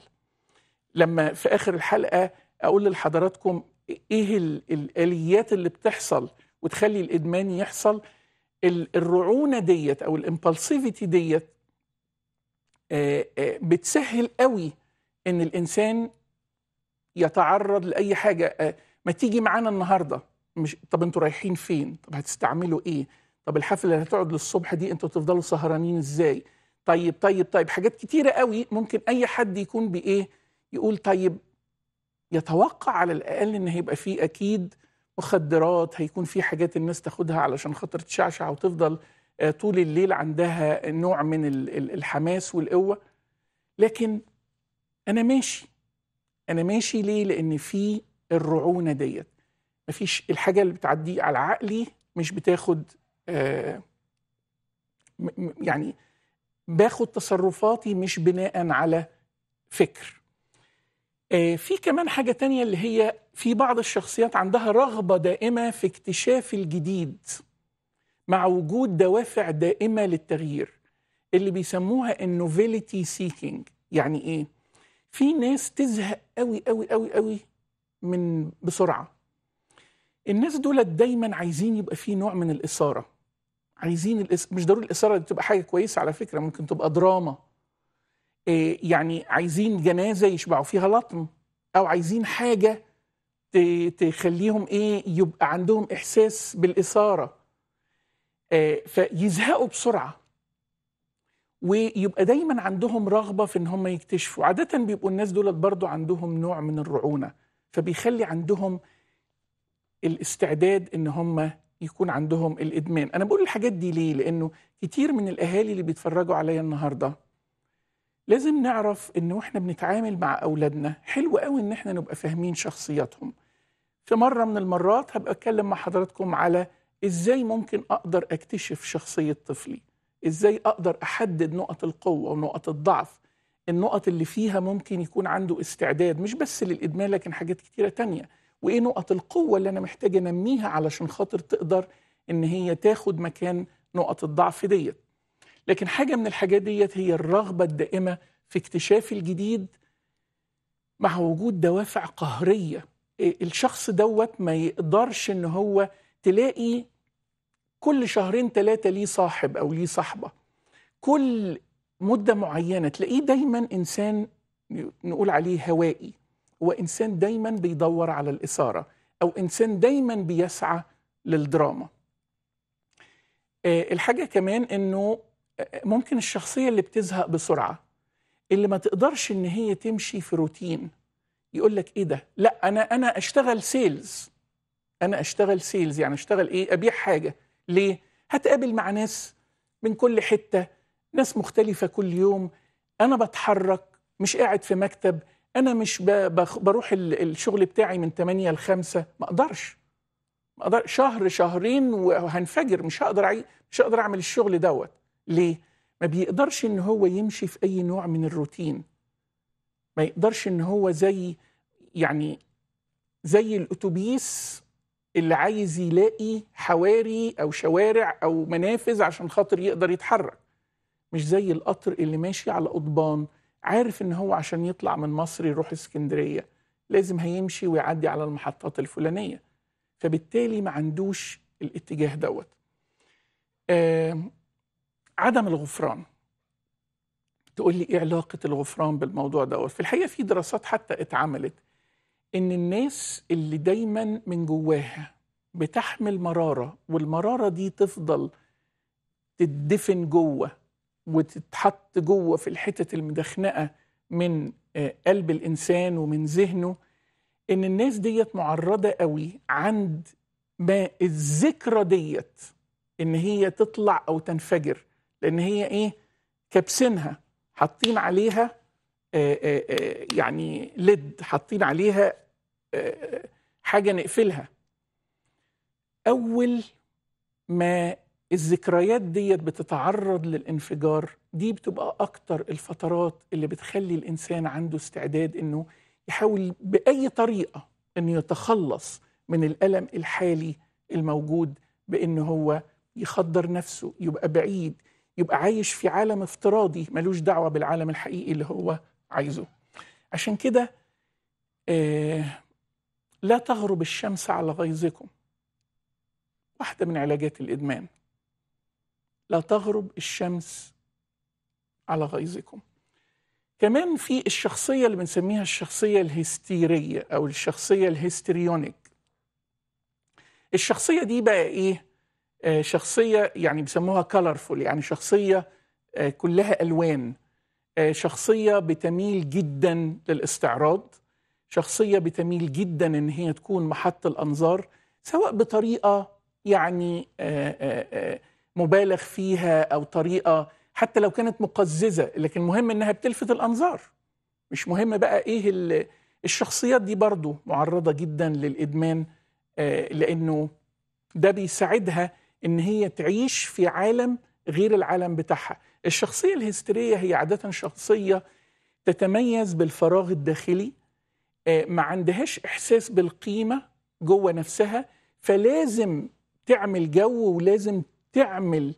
لما في آخر الحلقة أقول لحضراتكم ايه الاليات اللي بتحصل وتخلي الادمان يحصل الرعونه ديت او الامبلسيفيتي ديت آه، آه، بتسهل قوي ان الانسان يتعرض لاي حاجه آه، ما تيجي معانا النهارده مش طب انتوا رايحين فين طب هتستعملوا ايه طب الحفله اللي هتقعد للصبح دي انتوا تفضلوا سهرانين ازاي طيب طيب طيب حاجات كتيره قوي ممكن اي حد يكون بايه يقول طيب يتوقع على الاقل ان هيبقى فيه اكيد مخدرات هيكون في حاجات الناس تاخدها علشان خاطر تشعشع وتفضل آه، طول الليل عندها نوع من الحماس والقوه لكن انا ماشي انا ماشي ليه لان في الرعونه ديت مفيش الحاجه اللي بتعدي على عقلي مش بتاخد آه، يعني باخد تصرفاتي مش بناء على فكر آه، في كمان حاجة تانية اللي هي في بعض الشخصيات عندها رغبة دائمة في اكتشاف الجديد مع وجود دوافع دائمة للتغيير اللي بيسموها النوفيليتي سيكينج يعني ايه؟ في ناس تزهق قوي قوي قوي قوي من بسرعة الناس دول دايما عايزين يبقى في نوع من الإثارة عايزين الإس... مش ضروري الإثارة تبقى حاجة كويسة على فكرة ممكن تبقى دراما آه، يعني عايزين جنازه يشبعوا فيها لطم او عايزين حاجه تخليهم ايه يبقى عندهم احساس بالاثاره آه، فيزهقوا بسرعه ويبقى دايما عندهم رغبه في ان هم يكتشفوا عاده بيبقوا الناس دولت برضو عندهم نوع من الرعونه فبيخلي عندهم الاستعداد ان هم يكون عندهم الادمان انا بقول الحاجات دي ليه لانه كتير من الاهالي اللي بيتفرجوا عليا النهارده لازم نعرف ان واحنا بنتعامل مع اولادنا حلو قوي ان احنا نبقى فاهمين شخصياتهم في مره من المرات هبقى اتكلم مع حضراتكم على ازاي ممكن اقدر اكتشف شخصيه طفلي ازاي اقدر احدد نقط القوه ونقط الضعف النقط اللي فيها ممكن يكون عنده استعداد مش بس للادمان لكن حاجات كتيره تانية وايه نقط القوه اللي انا محتاج انميها علشان خاطر تقدر ان هي تاخد مكان نقط الضعف ديت لكن حاجه من الحاجات ديت هي الرغبه الدائمه في اكتشاف الجديد مع وجود دوافع قهريه إيه، الشخص دوت ما يقدرش ان هو تلاقي كل شهرين ثلاثه ليه صاحب او ليه صاحبه كل مده معينه تلاقيه دايما انسان نقول عليه هوائي هو انسان دايما بيدور على الاثاره او انسان دايما بيسعى للدراما إيه، الحاجه كمان انه ممكن الشخصيه اللي بتزهق بسرعه اللي ما تقدرش ان هي تمشي في روتين يقول لك ايه ده لا انا انا اشتغل سيلز انا اشتغل سيلز يعني اشتغل ايه ابيع حاجه ليه هتقابل مع ناس من كل حته ناس مختلفه كل يوم انا بتحرك مش قاعد في مكتب انا مش بروح الشغل بتاعي من 8 ل 5 ما اقدرش ما شهر شهرين وهنفجر مش هقدر مش هقدر اعمل الشغل دوت ليه؟ ما بيقدرش ان هو يمشي في اي نوع من الروتين ما يقدرش ان هو زي يعني زي الاتوبيس اللي عايز يلاقي حواري او شوارع او منافذ عشان خاطر يقدر يتحرك مش زي القطر اللي ماشي على قضبان عارف ان هو عشان يطلع من مصر يروح اسكندريه لازم هيمشي ويعدي على المحطات الفلانيه فبالتالي ما عندوش الاتجاه دوت آه عدم الغفران تقول لي ايه علاقه الغفران بالموضوع دوت في الحقيقه في دراسات حتى اتعملت ان الناس اللي دايما من جواها بتحمل مراره والمراره دي تفضل تدفن جوه وتتحط جوه في الحتت المدخنقه من آه، قلب الانسان ومن ذهنه ان الناس ديت معرضه قوي عند ما الذكرى ديت ان هي تطلع او تنفجر لان هي ايه كابسينها حاطين عليها آآ آه، آآ آه، آه، يعني لد حاطين عليها حاجه نقفلها اول ما الذكريات ديت بتتعرض للانفجار دي بتبقى اكتر الفترات اللي بتخلي الانسان عنده استعداد انه يحاول باي طريقه انه يتخلص من الالم الحالي الموجود بان هو يخدر نفسه يبقى بعيد يبقى عايش في عالم افتراضي ملوش دعوه بالعالم الحقيقي اللي هو عايزه عشان كده آه، لا تغرب الشمس على غيظكم واحده من علاجات الادمان لا تغرب الشمس على غيظكم كمان في الشخصية اللي بنسميها الشخصية الهستيرية أو الشخصية الهستريونيك الشخصية دي بقى إيه؟ آه، شخصية يعني بيسموها كلرفول يعني شخصية آه، كلها ألوان آه، شخصية بتميل جدا للاستعراض شخصية بتميل جدا إن هي تكون محط الأنظار سواء بطريقة يعني مبالغ فيها أو طريقة حتى لو كانت مقززة لكن المهم إنها بتلفت الأنظار مش مهم بقى إيه الشخصيات دي برضو معرضة جدا للإدمان لأنه ده بيساعدها ان هي تعيش في عالم غير العالم بتاعها الشخصيه الهستيريه هي عاده شخصيه تتميز بالفراغ الداخلي آه، ما عندهاش احساس بالقيمه جوه نفسها فلازم تعمل جو ولازم تعمل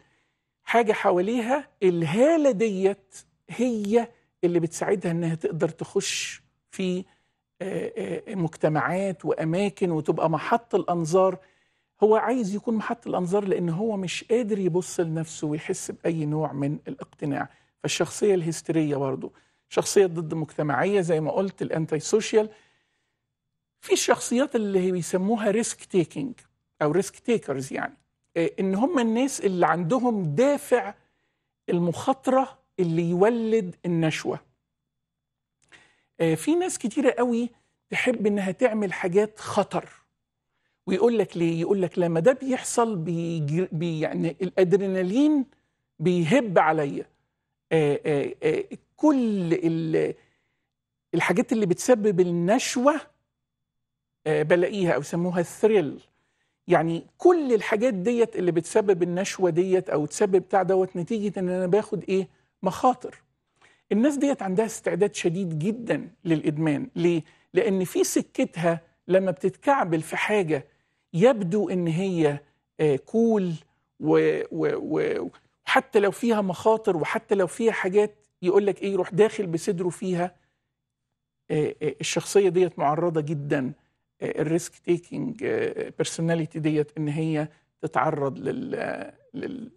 حاجه حواليها الهاله ديت هي اللي بتساعدها انها تقدر تخش في آه، آه، مجتمعات واماكن وتبقى محط الانظار هو عايز يكون محط الانظار لان هو مش قادر يبص لنفسه ويحس باي نوع من الاقتناع فالشخصيه الهستيريه برضه شخصيه ضد مجتمعيه زي ما قلت الانتي سوشيال في الشخصيات اللي بيسموها ريسك تيكينج او ريسك تيكرز يعني آه، ان هم الناس اللي عندهم دافع المخاطره اللي يولد النشوه آه، في ناس كتيره قوي تحب انها تعمل حاجات خطر ويقول لك ليه يقول لك لما ده بيحصل بي يعني الادرينالين بيهب عليا آه، آه، آه، كل الحاجات اللي بتسبب النشوه بلاقيها او يسموها الثريل يعني كل الحاجات ديت اللي بتسبب النشوه ديت او تسبب بتاع دوت نتيجه ان انا باخد ايه مخاطر الناس ديت عندها استعداد شديد جدا للادمان ليه لان في سكتها لما بتتكعبل في حاجه يبدو ان هي كول آه، وحتى لو فيها مخاطر وحتى لو فيها حاجات يقول لك ايه يروح داخل بصدره فيها آه، آه، الشخصيه ديت معرضه جدا الريسك تيكينج بيرسوناليتي ديت ان هي تتعرض لل, لل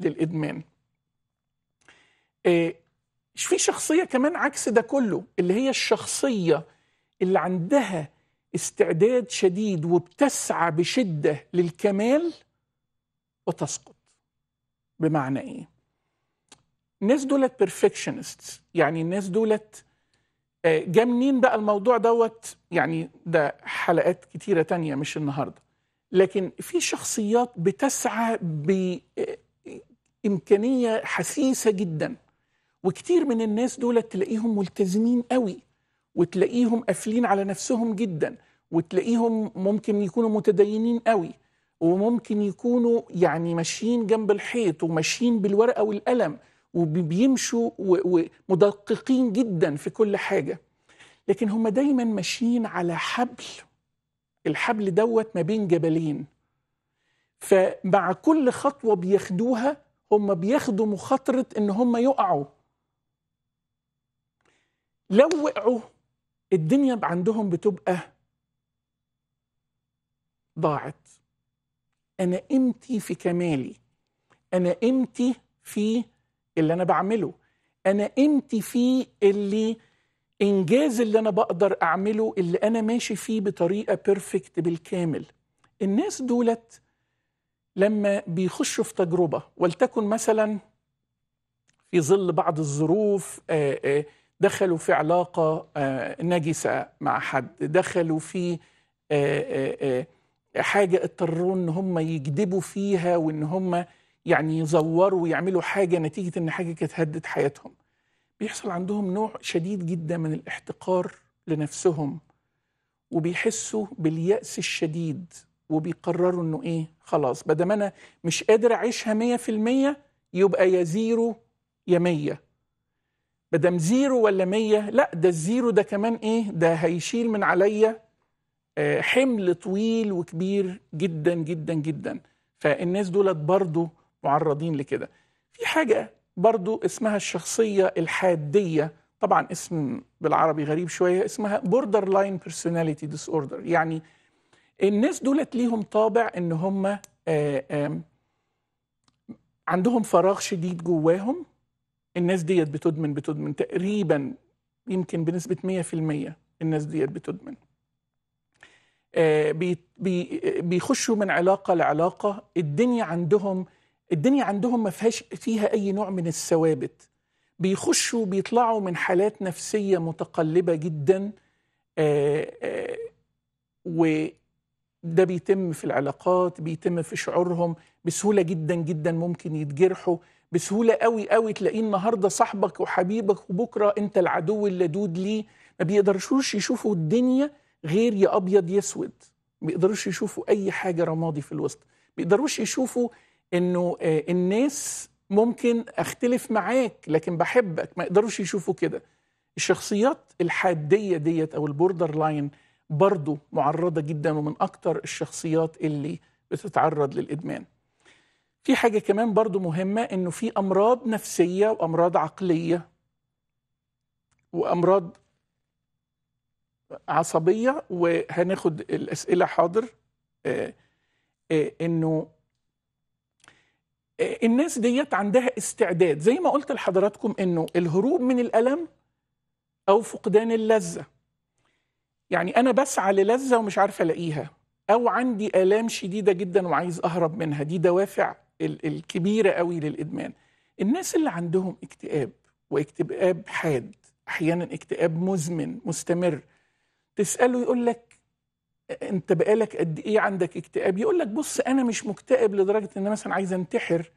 للادمان في شخصيه كمان عكس ده كله اللي هي الشخصيه اللي عندها استعداد شديد وبتسعى بشده للكمال وتسقط بمعنى ايه الناس دولت بيرفكشنست يعني الناس دولت آه، جا منين بقى الموضوع دوت يعني ده حلقات كتيرة تانية مش النهاردة لكن في شخصيات بتسعى بإمكانية آه، حثيثة جدا وكتير من الناس دولت تلاقيهم ملتزمين قوي وتلاقيهم قافلين على نفسهم جدا وتلاقيهم ممكن يكونوا متدينين قوي وممكن يكونوا يعني ماشيين جنب الحيط وماشيين بالورقه والقلم وبيمشوا ومدققين جدا في كل حاجه لكن هم دايما ماشيين على حبل الحبل دوت ما بين جبلين فمع كل خطوه بياخدوها هم بياخدوا مخاطره ان هم يقعوا لو وقعوا الدنيا عندهم بتبقى ضاعت انا امتي في كمالي انا امتي في اللي انا بعمله انا امتي في اللي انجاز اللي انا بقدر اعمله اللي انا ماشي فيه بطريقه بيرفكت بالكامل الناس دولت لما بيخشوا في تجربه ولتكن مثلا في ظل بعض الظروف آآ آآ دخلوا في علاقة آه، نجسة مع حد دخلوا في آه، آه، حاجة اضطروا ان هم يكذبوا فيها وان هم يعني يزوروا ويعملوا حاجة نتيجة ان حاجة كانت هدت حياتهم بيحصل عندهم نوع شديد جدا من الاحتقار لنفسهم وبيحسوا باليأس الشديد وبيقرروا انه ايه خلاص بدل ما انا مش قادر اعيشها 100% يبقى يا زيرو يا 100 مادام زيرو ولا مية لا ده الزيرو ده كمان ايه ده هيشيل من عليا آه، حمل طويل وكبير جدا جدا جدا فالناس دولت برضو معرضين لكده في حاجة برضو اسمها الشخصية الحادية طبعا اسم بالعربي غريب شوية اسمها بوردر لاين بيرسوناليتي ديس اوردر يعني الناس دولت ليهم طابع ان هم آه، عندهم فراغ شديد جواهم الناس ديت بتدمن بتدمن تقريبا يمكن بنسبه 100% الناس ديت بتدمن آه، بيخشوا من علاقه لعلاقه الدنيا عندهم الدنيا عندهم ما فيهاش فيها اي نوع من الثوابت بيخشوا بيطلعوا من حالات نفسيه متقلبه جدا آآ آه، آآ آه، وده بيتم في العلاقات بيتم في شعورهم بسهوله جدا جدا ممكن يتجرحوا بسهوله قوي قوي تلاقيه النهارده صاحبك وحبيبك وبكره انت العدو اللدود ليه ما بيقدرشوش يشوفوا الدنيا غير يا ابيض يا اسود ما بيقدروش يشوفوا اي حاجه رمادي في الوسط ما بيقدروش يشوفوا انه آه، الناس ممكن اختلف معاك لكن بحبك ما يقدروش يشوفوا كده الشخصيات الحاديه ديت او البوردر لاين برضه معرضه جدا ومن اكتر الشخصيات اللي بتتعرض للادمان في حاجة كمان برضو مهمة انه في امراض نفسية وامراض عقلية وامراض عصبية وهناخد الاسئلة حاضر آه، آه، انه آه، الناس ديت عندها استعداد زي ما قلت لحضراتكم انه الهروب من الالم او فقدان اللذه يعني انا بسعى للذه ومش عارفه الاقيها او عندي الام شديده جدا وعايز اهرب منها دي دوافع الكبيره قوي للادمان الناس اللي عندهم اكتئاب واكتئاب حاد احيانا اكتئاب مزمن مستمر تساله يقول لك انت بقالك قد ايه عندك اكتئاب يقول لك بص انا مش مكتئب لدرجه ان انا مثلا عايز انتحر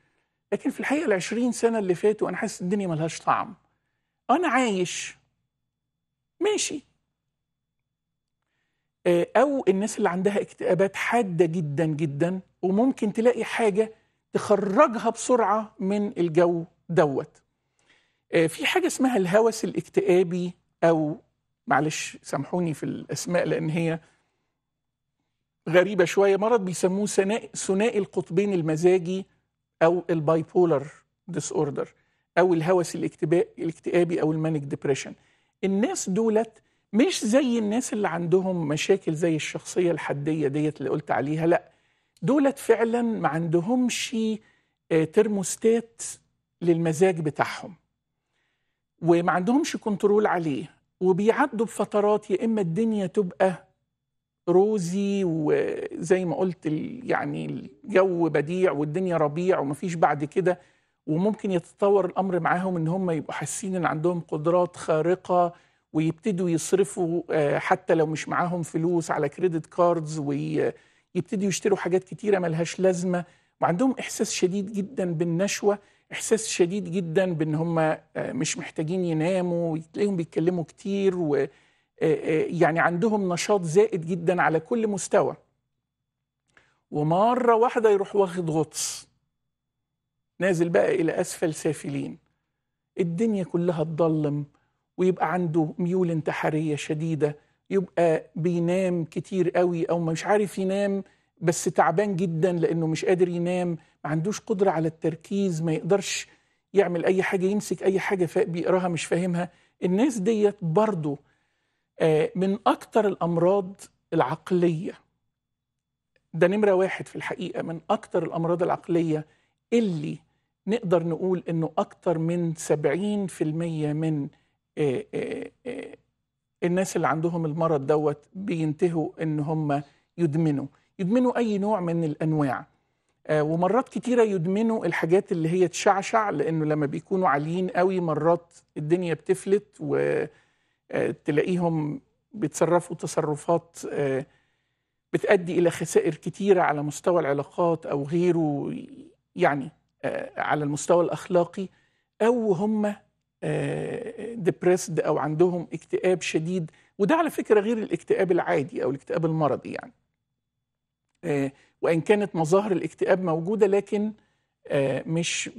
لكن في الحقيقه ال 20 سنه اللي فاتوا انا حاسس الدنيا ملهاش طعم انا عايش ماشي آه، او الناس اللي عندها اكتئابات حاده جدا جدا وممكن تلاقي حاجه تخرجها بسرعه من الجو دوت آه، في حاجه اسمها الهوس الاكتئابي او معلش سامحوني في الاسماء لان هي غريبه شويه مرض بيسموه ثنائي القطبين المزاجي او البايبولر ديس اوردر او الهوس الاكتئابي او المانيك ديبريشن الناس دولت مش زي الناس اللي عندهم مشاكل زي الشخصيه الحديه ديت اللي قلت عليها لا دولة فعلا ما عندهمش آه، ترموستات للمزاج بتاعهم وما عندهمش كنترول عليه وبيعدوا بفترات يا اما الدنيا تبقى روزي وزي ما قلت يعني الجو بديع والدنيا ربيع ومفيش بعد كده وممكن يتطور الامر معاهم ان هم يبقوا حاسين ان عندهم قدرات خارقه ويبتدوا يصرفوا آه، حتى لو مش معاهم فلوس على كريدت كاردز وي يبتدوا يشتروا حاجات كتيره ملهاش لازمه وعندهم احساس شديد جدا بالنشوه احساس شديد جدا بان هم آه، مش محتاجين يناموا تلاقيهم بيتكلموا كتير و آه، آه، يعني عندهم نشاط زائد جدا على كل مستوى ومره واحده يروح واخد غطس نازل بقى الى اسفل سافلين الدنيا كلها تضلم ويبقى عنده ميول انتحاريه شديده يبقى بينام كتير قوي او مش عارف ينام بس تعبان جدا لانه مش قادر ينام ما عندوش قدره على التركيز ما يقدرش يعمل اي حاجه يمسك اي حاجه بيقراها مش فاهمها الناس ديت برضه آه، من اكتر الامراض العقليه ده نمره واحد في الحقيقه من اكتر الامراض العقليه اللي نقدر نقول انه اكتر من 70% من آه، آه، الناس اللي عندهم المرض دوت بينتهوا ان هم يدمنوا يدمنوا اي نوع من الانواع آه ومرات كتيره يدمنوا الحاجات اللي هي تشعشع لانه لما بيكونوا عاليين قوي مرات الدنيا بتفلت وتلاقيهم آه، بيتصرفوا تصرفات آه بتؤدي الى خسائر كتيره على مستوى العلاقات او غيره يعني آه، على المستوى الاخلاقي او هم ديبريسد آه، او عندهم اكتئاب شديد وده على فكره غير الاكتئاب العادي او الاكتئاب المرضي يعني آه، وان كانت مظاهر الاكتئاب موجوده لكن آه، مش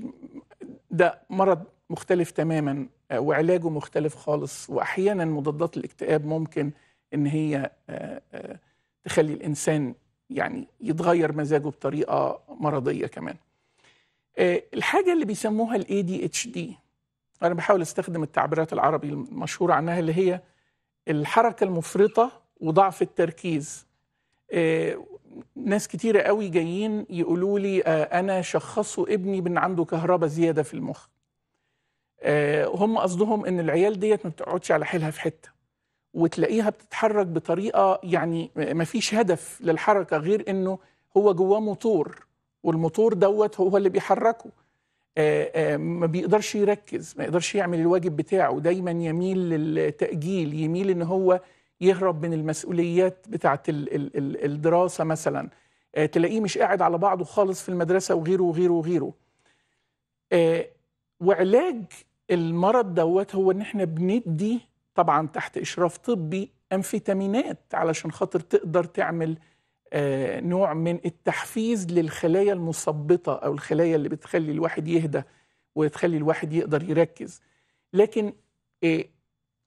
ده مرض مختلف تماما وعلاجه مختلف خالص واحيانا مضادات الاكتئاب ممكن ان هي تخلي الانسان يعني يتغير مزاجه بطريقه مرضيه كمان الحاجه اللي بيسموها الاي دي اتش دي انا بحاول استخدم التعبيرات العربي المشهوره عنها اللي هي الحركه المفرطه وضعف التركيز آه، ناس كتيرة قوي جايين يقولوا لي آه، أنا شخصوا ابني بأن عنده كهرباء زيادة في المخ آه، هم قصدهم أن العيال ديت ما بتقعدش على حيلها في حتة وتلاقيها بتتحرك بطريقة يعني ما فيش هدف للحركة غير أنه هو جواه موتور والموتور دوت هو اللي بيحركه آه، آه، ما بيقدرش يركز ما يقدرش يعمل الواجب بتاعه دايما يميل للتأجيل يميل ان هو يهرب من المسؤوليات بتاعه الدراسة مثلا آه، تلاقيه مش قاعد على بعضه خالص في المدرسة وغيره وغيره وغيره وعلاج المرض دوت هو ان احنا بندي طبعا تحت اشراف طبي امفيتامينات علشان خاطر تقدر تعمل آه، نوع من التحفيز للخلايا المثبطه او الخلايا اللي بتخلي الواحد يهدى وتخلي الواحد يقدر يركز لكن آه،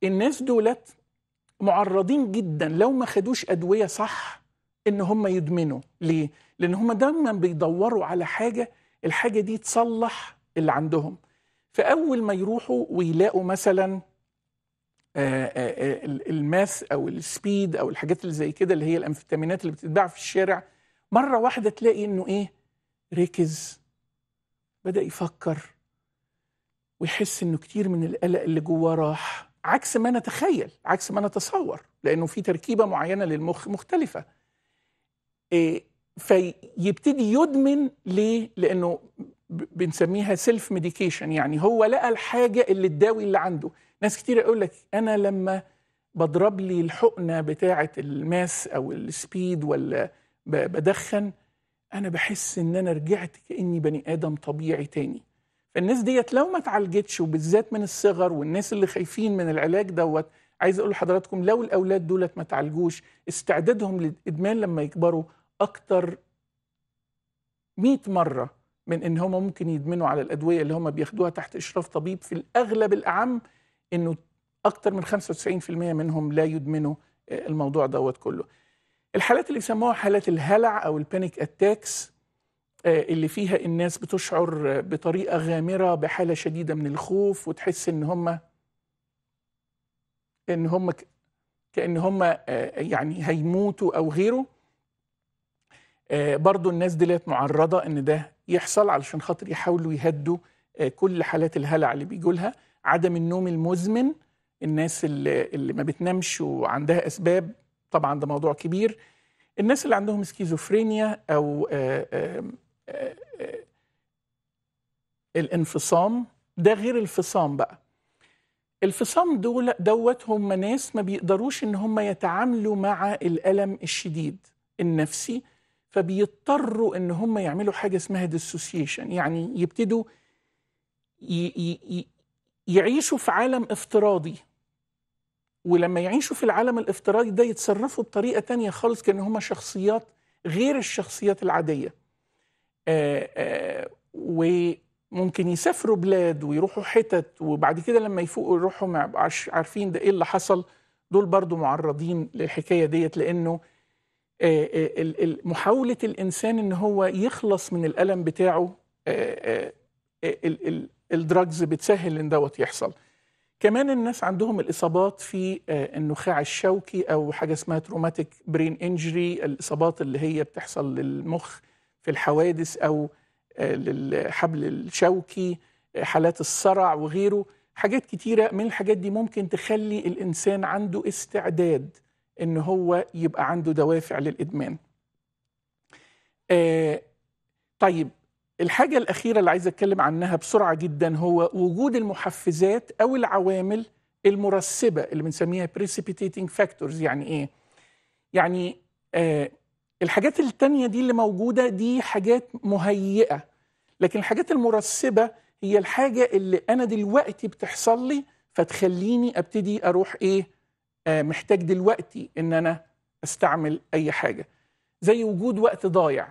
الناس دولت معرضين جدا لو ما خدوش ادويه صح ان هم يدمنوا ليه لان هم دايما بيدوروا على حاجه الحاجه دي تصلح اللي عندهم فاول ما يروحوا ويلاقوا مثلا آه، آه، آه، الماس او السبيد او الحاجات اللي زي كده اللي هي الامفيتامينات اللي بتتباع في الشارع مره واحده تلاقي انه ايه ركز بدا يفكر ويحس انه كتير من القلق اللي جواه راح عكس ما نتخيل عكس ما نتصور لانه في تركيبه معينه للمخ مختلفه إيه فيبتدي يدمن ليه لانه بنسميها سيلف ميديكيشن يعني هو لقى الحاجه اللي تداوي اللي عنده ناس كتير يقول لك انا لما بضرب لي الحقنه بتاعه الماس او السبيد ولا بدخن انا بحس ان انا رجعت كاني بني ادم طبيعي تاني فالناس ديت لو ما اتعالجتش وبالذات من الصغر والناس اللي خايفين من العلاج دوت عايز اقول لحضراتكم لو الاولاد دولت ما تعالجوش استعدادهم للادمان لما يكبروا اكتر 100 مره من ان هم ممكن يدمنوا على الادويه اللي هم بياخدوها تحت اشراف طبيب في الاغلب الاعم انه اكثر من 95% منهم لا يدمنوا آه، الموضوع دوت كله الحالات اللي بيسموها حالات الهلع او البانيك اتاكس آه، اللي فيها الناس بتشعر بطريقه غامره بحاله شديده من الخوف وتحس ان هم ان هم كان هم آه، يعني هيموتوا او غيره برضو الناس دي معرضه ان ده يحصل علشان خاطر يحاولوا يهدوا كل حالات الهلع اللي بيجوا لها عدم النوم المزمن الناس اللي, اللي ما بتنامش وعندها اسباب طبعا ده موضوع كبير الناس اللي عندهم سكيزوفرينيا او آآ آه، آآ آه، آآ آه، الانفصام ده غير الفصام بقى الفصام دول دوت هم ناس ما بيقدروش ان هم يتعاملوا مع الالم الشديد النفسي فبيضطروا ان هم يعملوا حاجه اسمها ديسوسيشن يعني يبتدوا يعيشوا في عالم افتراضي ولما يعيشوا في العالم الافتراضي ده يتصرفوا بطريقة تانية خالص كأن هم شخصيات غير الشخصيات العادية آآ آه، آآ آه، وممكن يسافروا بلاد ويروحوا حتت وبعد كده لما يفوقوا يروحوا ما يبقاش عارفين ده ايه اللي حصل دول برضو معرضين للحكاية ديت لأنه آه، محاولة الإنسان إن هو يخلص من الألم بتاعه الدراجز بتسهل ان دوت يحصل كمان الناس عندهم الاصابات في آه، النخاع الشوكي او حاجه اسمها تروماتيك برين انجري الاصابات اللي هي بتحصل للمخ في الحوادث او آه، للحبل الشوكي آه، حالات الصرع وغيره حاجات كتيره من الحاجات دي ممكن تخلي الانسان عنده استعداد ان هو يبقى عنده دوافع للادمان طيب الحاجة الأخيرة اللي عايز أتكلم عنها بسرعة جدا هو وجود المحفزات أو العوامل المرسبة اللي بنسميها precipitating factors يعني إيه؟ يعني آه الحاجات التانية دي اللي موجودة دي حاجات مهيئة لكن الحاجات المرسبة هي الحاجة اللي أنا دلوقتي بتحصل لي فتخليني أبتدي أروح إيه؟ آه محتاج دلوقتي إن أنا أستعمل أي حاجة زي وجود وقت ضايع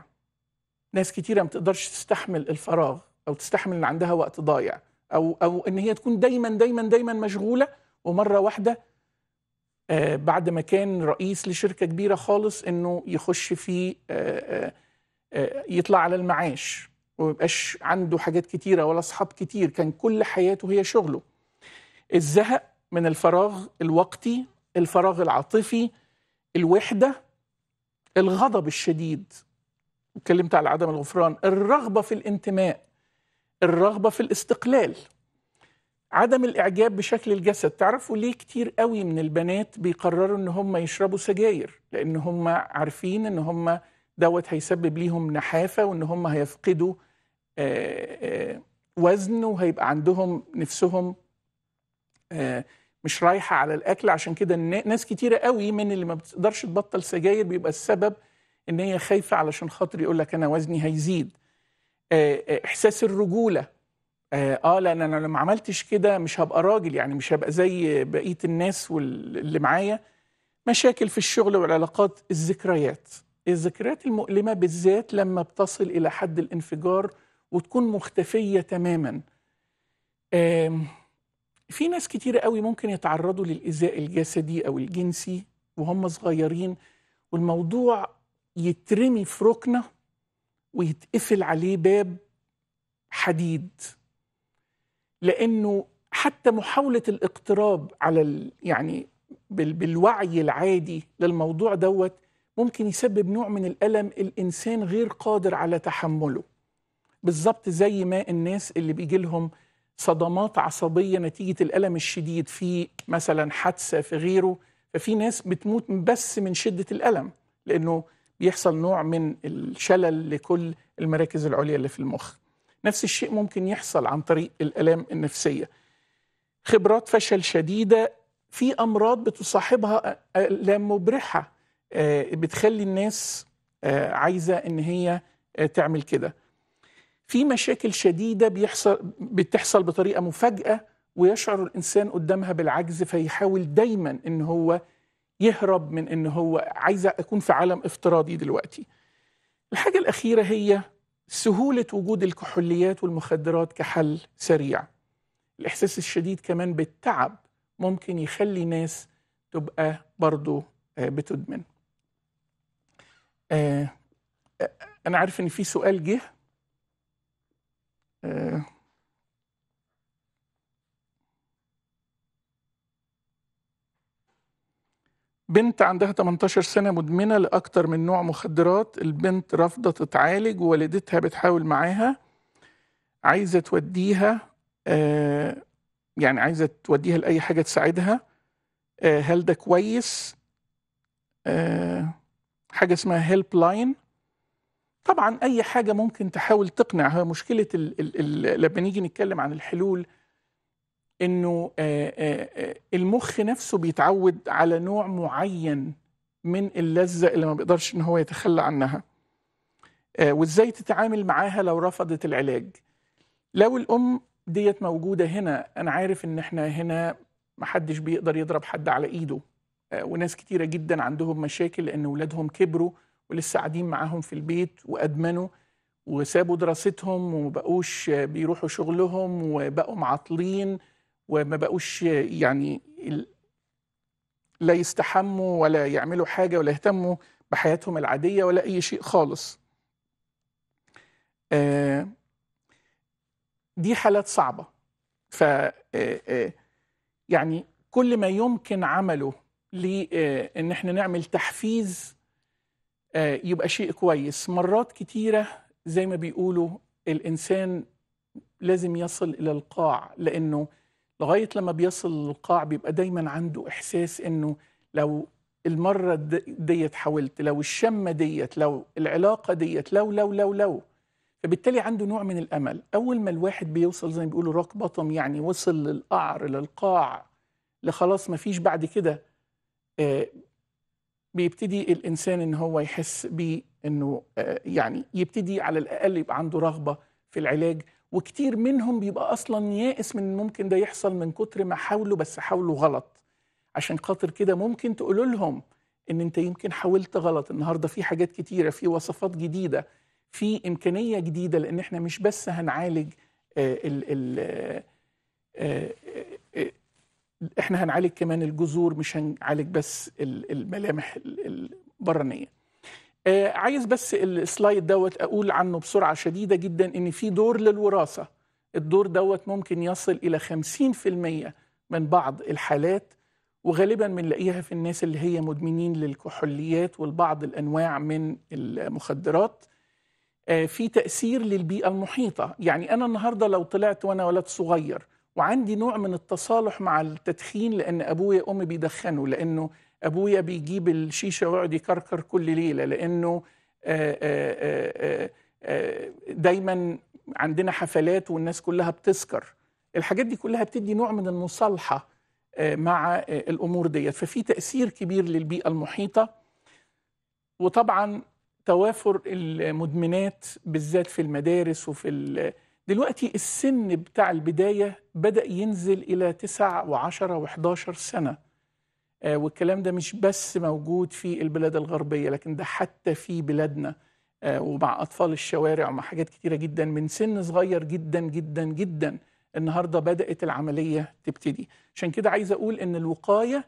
ناس كتيره ما تقدرش تستحمل الفراغ او تستحمل ان عندها وقت ضايع او او ان هي تكون دايما دايما دايما مشغوله ومره واحده آه بعد ما كان رئيس لشركه كبيره خالص انه يخش في آه آه, آه، يطلع على المعاش وما يبقاش عنده حاجات كتيره ولا اصحاب كتير كان كل حياته هي شغله الزهق من الفراغ الوقتي الفراغ العاطفي الوحده الغضب الشديد اتكلمت على عدم الغفران الرغبه في الانتماء الرغبه في الاستقلال عدم الاعجاب بشكل الجسد تعرفوا ليه كتير قوي من البنات بيقرروا ان هم يشربوا سجاير لان هم عارفين ان هم دوت هيسبب ليهم نحافه وان هم هيفقدوا آه، آه، وزن وهيبقى عندهم نفسهم آه، مش رايحه على الاكل عشان كده ناس كتيره قوي من اللي ما بتقدرش تبطل سجاير بيبقى السبب ان هي خايفه علشان خاطر يقول لك انا وزني هيزيد آه، آه، احساس الرجوله آه،, اه لان انا لو ما عملتش كده مش هبقى راجل يعني مش هبقى زي بقيه الناس واللي معايا مشاكل في الشغل والعلاقات الذكريات الذكريات المؤلمه بالذات لما بتصل الى حد الانفجار وتكون مختفيه تماما في ناس كتير قوي ممكن يتعرضوا للإيذاء الجسدي أو الجنسي وهم صغيرين والموضوع يترمي في ركنه ويتقفل عليه باب حديد لانه حتى محاوله الاقتراب على ال يعني بال بالوعي العادي للموضوع دوت ممكن يسبب نوع من الالم الانسان غير قادر على تحمله بالظبط زي ما الناس اللي بيجي لهم صدمات عصبيه نتيجه الالم الشديد في مثلا حادثه في غيره ففي ناس بتموت بس من شده الالم لانه بيحصل نوع من الشلل لكل المراكز العليا اللي في المخ نفس الشيء ممكن يحصل عن طريق الآلام النفسية خبرات فشل شديدة في أمراض بتصاحبها آلام مبرحة آه، بتخلي الناس آه، عايزة إن هي آه، تعمل كده في مشاكل شديدة بيحصل بتحصل بطريقة مفاجئة ويشعر الإنسان قدامها بالعجز فيحاول دايما إن هو يهرب من ان هو عايز اكون في عالم افتراضي دلوقتي الحاجه الاخيره هي سهوله وجود الكحوليات والمخدرات كحل سريع الاحساس الشديد كمان بالتعب ممكن يخلي ناس تبقى برضه آه، بتدمن آه، انا عارف ان في سؤال جه آه، بنت عندها 18 سنة مدمنة لأكثر من نوع مخدرات البنت رافضة تتعالج ووالدتها بتحاول معاها عايزة توديها آه يعني عايزة توديها لأي حاجة تساعدها آه هل ده كويس آه حاجة اسمها هيلب لاين طبعا أي حاجة ممكن تحاول تقنع هو مشكلة ال ال لما نيجي نتكلم عن الحلول انه آه، آه، آه، المخ نفسه بيتعود على نوع معين من اللذه اللي ما بيقدرش ان هو يتخلى عنها وازاي تتعامل معاها لو رفضت العلاج لو الام ديت موجوده هنا انا عارف ان احنا هنا ما حدش بيقدر يضرب حد على ايده وناس كتيره جدا عندهم مشاكل لان اولادهم كبروا ولسه قاعدين معاهم في البيت وادمنوا وسابوا دراستهم ومبقوش بيروحوا شغلهم وبقوا معطلين وما بقوش يعني لا يستحموا ولا يعملوا حاجة ولا يهتموا بحياتهم العادية ولا أي شيء خالص آه، دي حالات صعبة ف آه، آه، يعني كل ما يمكن عمله لان احنا نعمل تحفيز يبقى شيء كويس مرات كتيرة زي ما بيقولوا الإنسان لازم يصل إلى القاع لأنه لغايه لما بيصل القاع بيبقى دايما عنده احساس انه لو المره ديت حاولت لو الشمه ديت لو العلاقه ديت لو لو لو لو فبالتالي عنده نوع من الامل اول ما الواحد بيوصل زي ما بيقولوا روك بطم يعني وصل للقعر للقاع لخلاص ما فيش بعد كده آه بيبتدي الانسان ان هو يحس بيه انه آه يعني يبتدي على الاقل يبقى عنده رغبه في العلاج وكتير منهم بيبقى اصلا يائس من ممكن ده يحصل من كتر ما حاولوا بس حاولوا غلط عشان خاطر كده ممكن تقولوا لهم ان انت يمكن حاولت غلط النهارده في حاجات كتيره في وصفات جديده في امكانيه جديده لان احنا مش بس هنعالج آه، ال ال آه، آه، احنا هنعالج كمان الجذور مش هنعالج بس الملامح البرانيه آه، عايز بس السلايد دوت اقول عنه بسرعه شديده جدا ان في دور للوراثه الدور دوت ممكن يصل الى 50% من بعض الحالات وغالبا بنلاقيها في الناس اللي هي مدمنين للكحوليات والبعض الانواع من المخدرات آه، في تاثير للبيئه المحيطه يعني انا النهارده لو طلعت وانا ولد صغير وعندي نوع من التصالح مع التدخين لان ابويا وامي بيدخنوا لانه ابويا بيجيب الشيشه ويقعد يكركر كل ليله لانه آه، آه، آه، دايما عندنا حفلات والناس كلها بتسكر الحاجات دي كلها بتدي نوع من المصالحه مع الامور ديت ففي تاثير كبير للبيئه المحيطه وطبعا توافر المدمنات بالذات في المدارس وفي ال... دلوقتي السن بتاع البدايه بدا ينزل الى 9 و10 و11 سنه آه، والكلام ده مش بس موجود في البلاد الغربية لكن ده حتى في بلادنا آه، ومع أطفال الشوارع ومع حاجات كتيرة جدا من سن صغير جدا جدا جدا النهاردة بدأت العملية تبتدي عشان كده عايز أقول إن الوقاية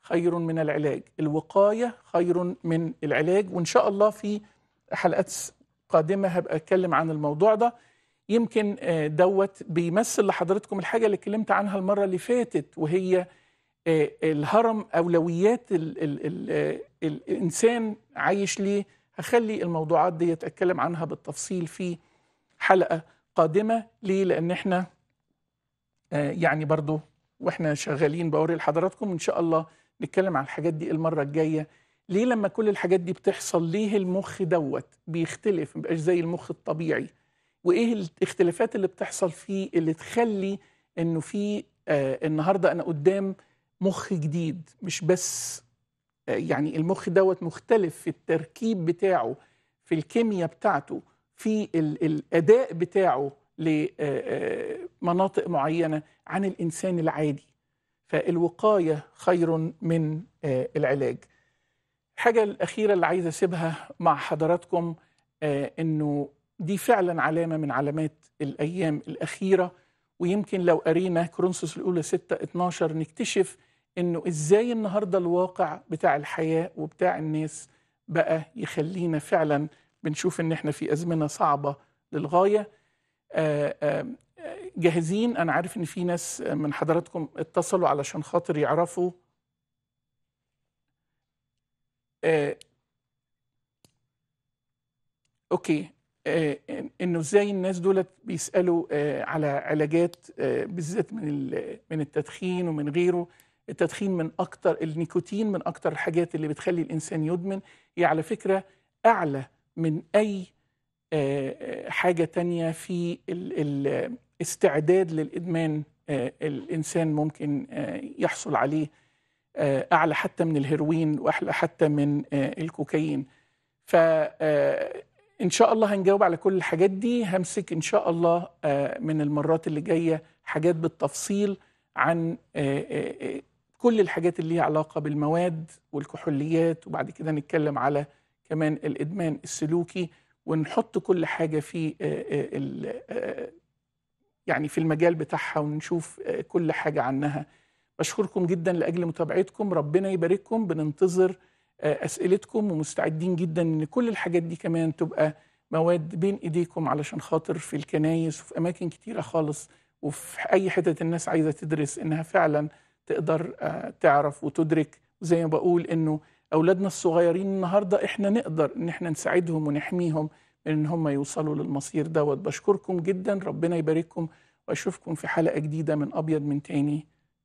خير من العلاج الوقاية خير من العلاج وإن شاء الله في حلقات قادمة هبقى أتكلم عن الموضوع ده يمكن آه، دوت بيمثل لحضرتكم الحاجة اللي اتكلمت عنها المرة اللي فاتت وهي آه، الهرم اولويات الـ الـ الـ آه، الانسان عايش ليه هخلي الموضوعات دي اتكلم عنها بالتفصيل في حلقه قادمه ليه لان احنا آه، يعني برضو واحنا شغالين بوري لحضراتكم ان شاء الله نتكلم عن الحاجات دي المره الجايه ليه لما كل الحاجات دي بتحصل ليه المخ دوت بيختلف مبقاش زي المخ الطبيعي وايه الاختلافات اللي بتحصل فيه اللي تخلي انه في آه النهارده انا قدام مخ جديد مش بس آه، يعني المخ دوت مختلف في التركيب بتاعه في الكيمياء بتاعته في الاداء بتاعه لمناطق آه، آه، معينه عن الانسان العادي فالوقايه خير من العلاج الحاجه الاخيره اللي عايز اسيبها مع حضراتكم انه دي فعلا علامه من علامات الايام الاخيره ويمكن لو قرينا كرونسوس الاولى 6 12 نكتشف انه ازاي النهارده الواقع بتاع الحياه وبتاع الناس بقى يخلينا فعلا بنشوف ان احنا في ازمنه صعبه للغايه آه، آه، جاهزين انا عارف ان في ناس من حضراتكم اتصلوا علشان خاطر يعرفوا آه، اوكي انه ازاي الناس دولت بيسالوا على علاجات بالذات من من التدخين ومن غيره التدخين من اكتر النيكوتين من اكتر الحاجات اللي بتخلي الانسان يدمن هي على فكره اعلى من اي آه، آه، حاجه تانية في الاستعداد للادمان آه، الانسان ممكن يحصل عليه اعلى حتى من الهيروين واحلى حتى من الكوكايين ف ان شاء الله هنجاوب على كل الحاجات دي همسك ان شاء الله من المرات اللي جايه حاجات بالتفصيل عن كل الحاجات اللي ليها علاقه بالمواد والكحوليات وبعد كده نتكلم على كمان الادمان السلوكي ونحط كل حاجه في آه، آه، آه، يعني في المجال بتاعها ونشوف كل حاجه عنها بشكركم جدا لاجل متابعتكم ربنا يبارككم بننتظر اسئلتكم ومستعدين جدا ان كل الحاجات دي كمان تبقى مواد بين ايديكم علشان خاطر في الكنايس وفي اماكن كتيره خالص وفي اي حته الناس عايزه تدرس انها فعلا تقدر آه، تعرف وتدرك زي ما بقول انه اولادنا الصغيرين النهارده احنا نقدر ان احنا نساعدهم ونحميهم من ان هم يوصلوا للمصير دوت بشكركم جدا ربنا يبارككم واشوفكم في حلقه جديده من ابيض من تاني